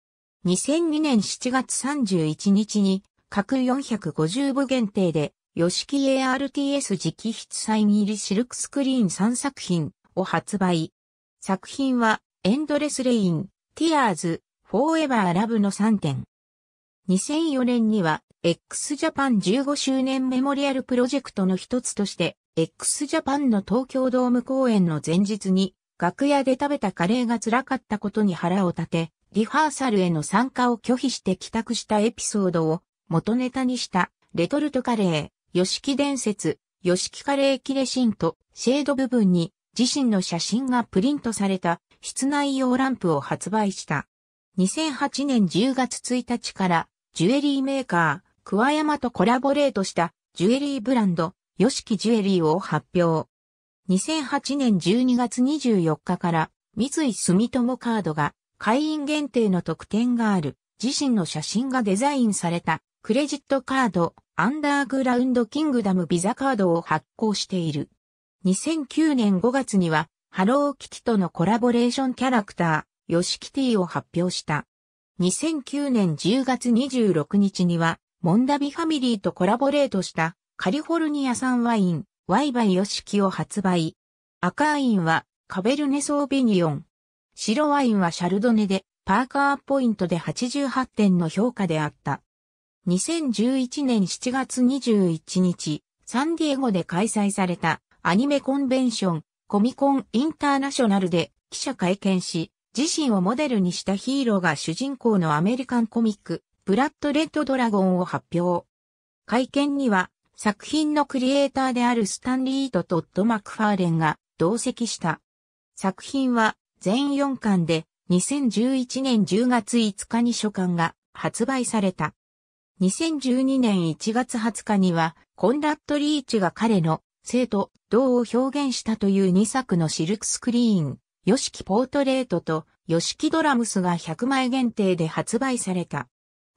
2002年7月31日に、各450部限定で、吉木 ARTS 直筆サイン入りシルクスクリーン3作品を発売。作品は、エンドレスレイン、ティアーズ、フォーエバーラブの3点。2004年には、x ジャパン15周年メモリアルプロジェクトの一つとして、x ジャパンの東京ドーム公演の前日に、楽屋で食べたカレーが辛かったことに腹を立て、リハーサルへの参加を拒否して帰宅したエピソードを元ネタにしたレトルトカレー、吉木伝説、吉木カレーキレシンとシェード部分に自身の写真がプリントされた室内用ランプを発売した。2008年10月1日からジュエリーメーカー、桑山とコラボレートしたジュエリーブランドヨシキジュエリーを発表。2008年12月24日から、三井住友カードが会員限定の特典がある自身の写真がデザインされたクレジットカードアンダーグラウンドキングダムビザカードを発行している。2009年5月にはハローキティとのコラボレーションキャラクターヨシキティを発表した。2009年10月26日にはモンダビファミリーとコラボレートしたカリフォルニア産ワイン、ワイバイヨシキを発売。赤ワインはカベルネソービニオン。白ワインはシャルドネで、パーカーポイントで88点の評価であった。2011年7月21日、サンディエゴで開催されたアニメコンベンション、コミコンインターナショナルで記者会見し、自身をモデルにしたヒーローが主人公のアメリカンコミック、ブラッド・レッド・ドラゴンを発表。会見には、作品のクリエイターであるスタンリーとトッド・マクファーレンが同席した。作品は全4巻で2011年10月5日に書簡が発売された。2012年1月20日にはコンラッド・リーチが彼の生徒、銅を表現したという2作のシルクスクリーン、ヨシキポートレートとヨシキドラムスが100枚限定で発売された。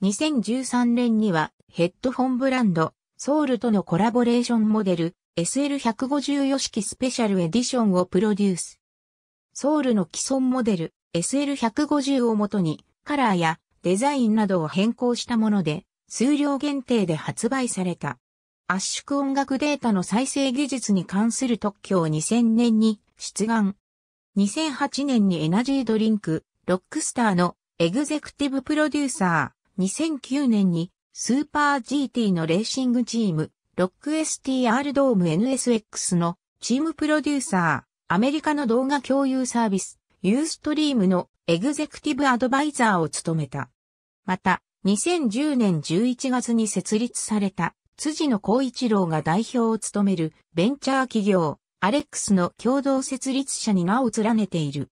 2013年にはヘッドフォンブランドソウルとのコラボレーションモデル SL150 予式スペシャルエディションをプロデュース。ソウルの既存モデル SL150 をもとにカラーやデザインなどを変更したもので数量限定で発売された。圧縮音楽データの再生技術に関する特許を2000年に出願。2008年にエナジードリンク、ロックスターのエグゼクティブプロデューサー、2009年にスーパー GT のレーシングチーム、ロック STR ドーム NSX のチームプロデューサー、アメリカの動画共有サービス、ユーストリームのエグゼクティブアドバイザーを務めた。また、2010年11月に設立された、辻野光一郎が代表を務めるベンチャー企業、アレックスの共同設立者に名を連ねている。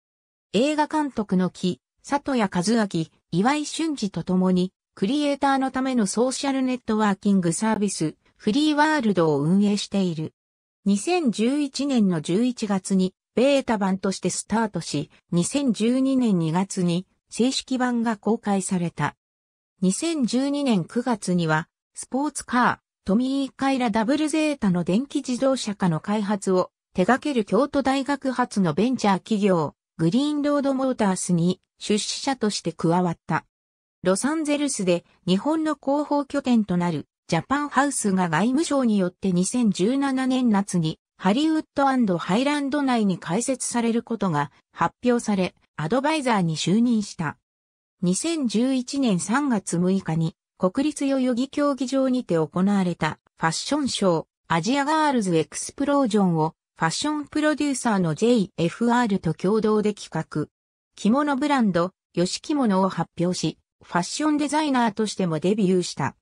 映画監督の木、里谷和明、岩井俊二と共に、クリエイターのためのソーシャルネットワーキングサービス、フリーワールドを運営している。2011年の11月にベータ版としてスタートし、2012年2月に正式版が公開された。2012年9月には、スポーツカー、トミー・カイラ・ダブルゼータの電気自動車化の開発を手掛ける京都大学発のベンチャー企業、グリーンロードモータースに出資者として加わった。ロサンゼルスで日本の広報拠点となるジャパンハウスが外務省によって2017年夏にハリウッドハイランド内に開設されることが発表され、アドバイザーに就任した。2011年3月6日に国立代々木競技場にて行われたファッションショーアジアガールズエクスプロージョンをファッションプロデューサーの JFR と共同で企画。着物ブランド、吉着物を発表し、ファッションデザイナーとしてもデビューした。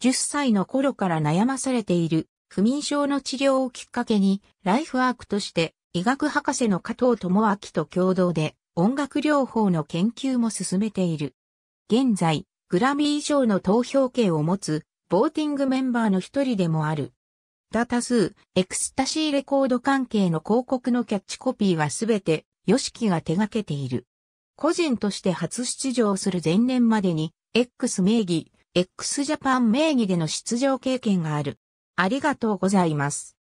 10歳の頃から悩まされている不眠症の治療をきっかけに、ライフワークとして医学博士の加藤智明と共同で音楽療法の研究も進めている。現在、グラミー賞の投票権を持つ、ボーティングメンバーの一人でもある。ダ多数、エクスタシーレコード関係の広告のキャッチコピーはすべて、ヨシキが手掛けている。個人として初出場する前年までに、X 名義、X ジャパン名義での出場経験がある。ありがとうございます。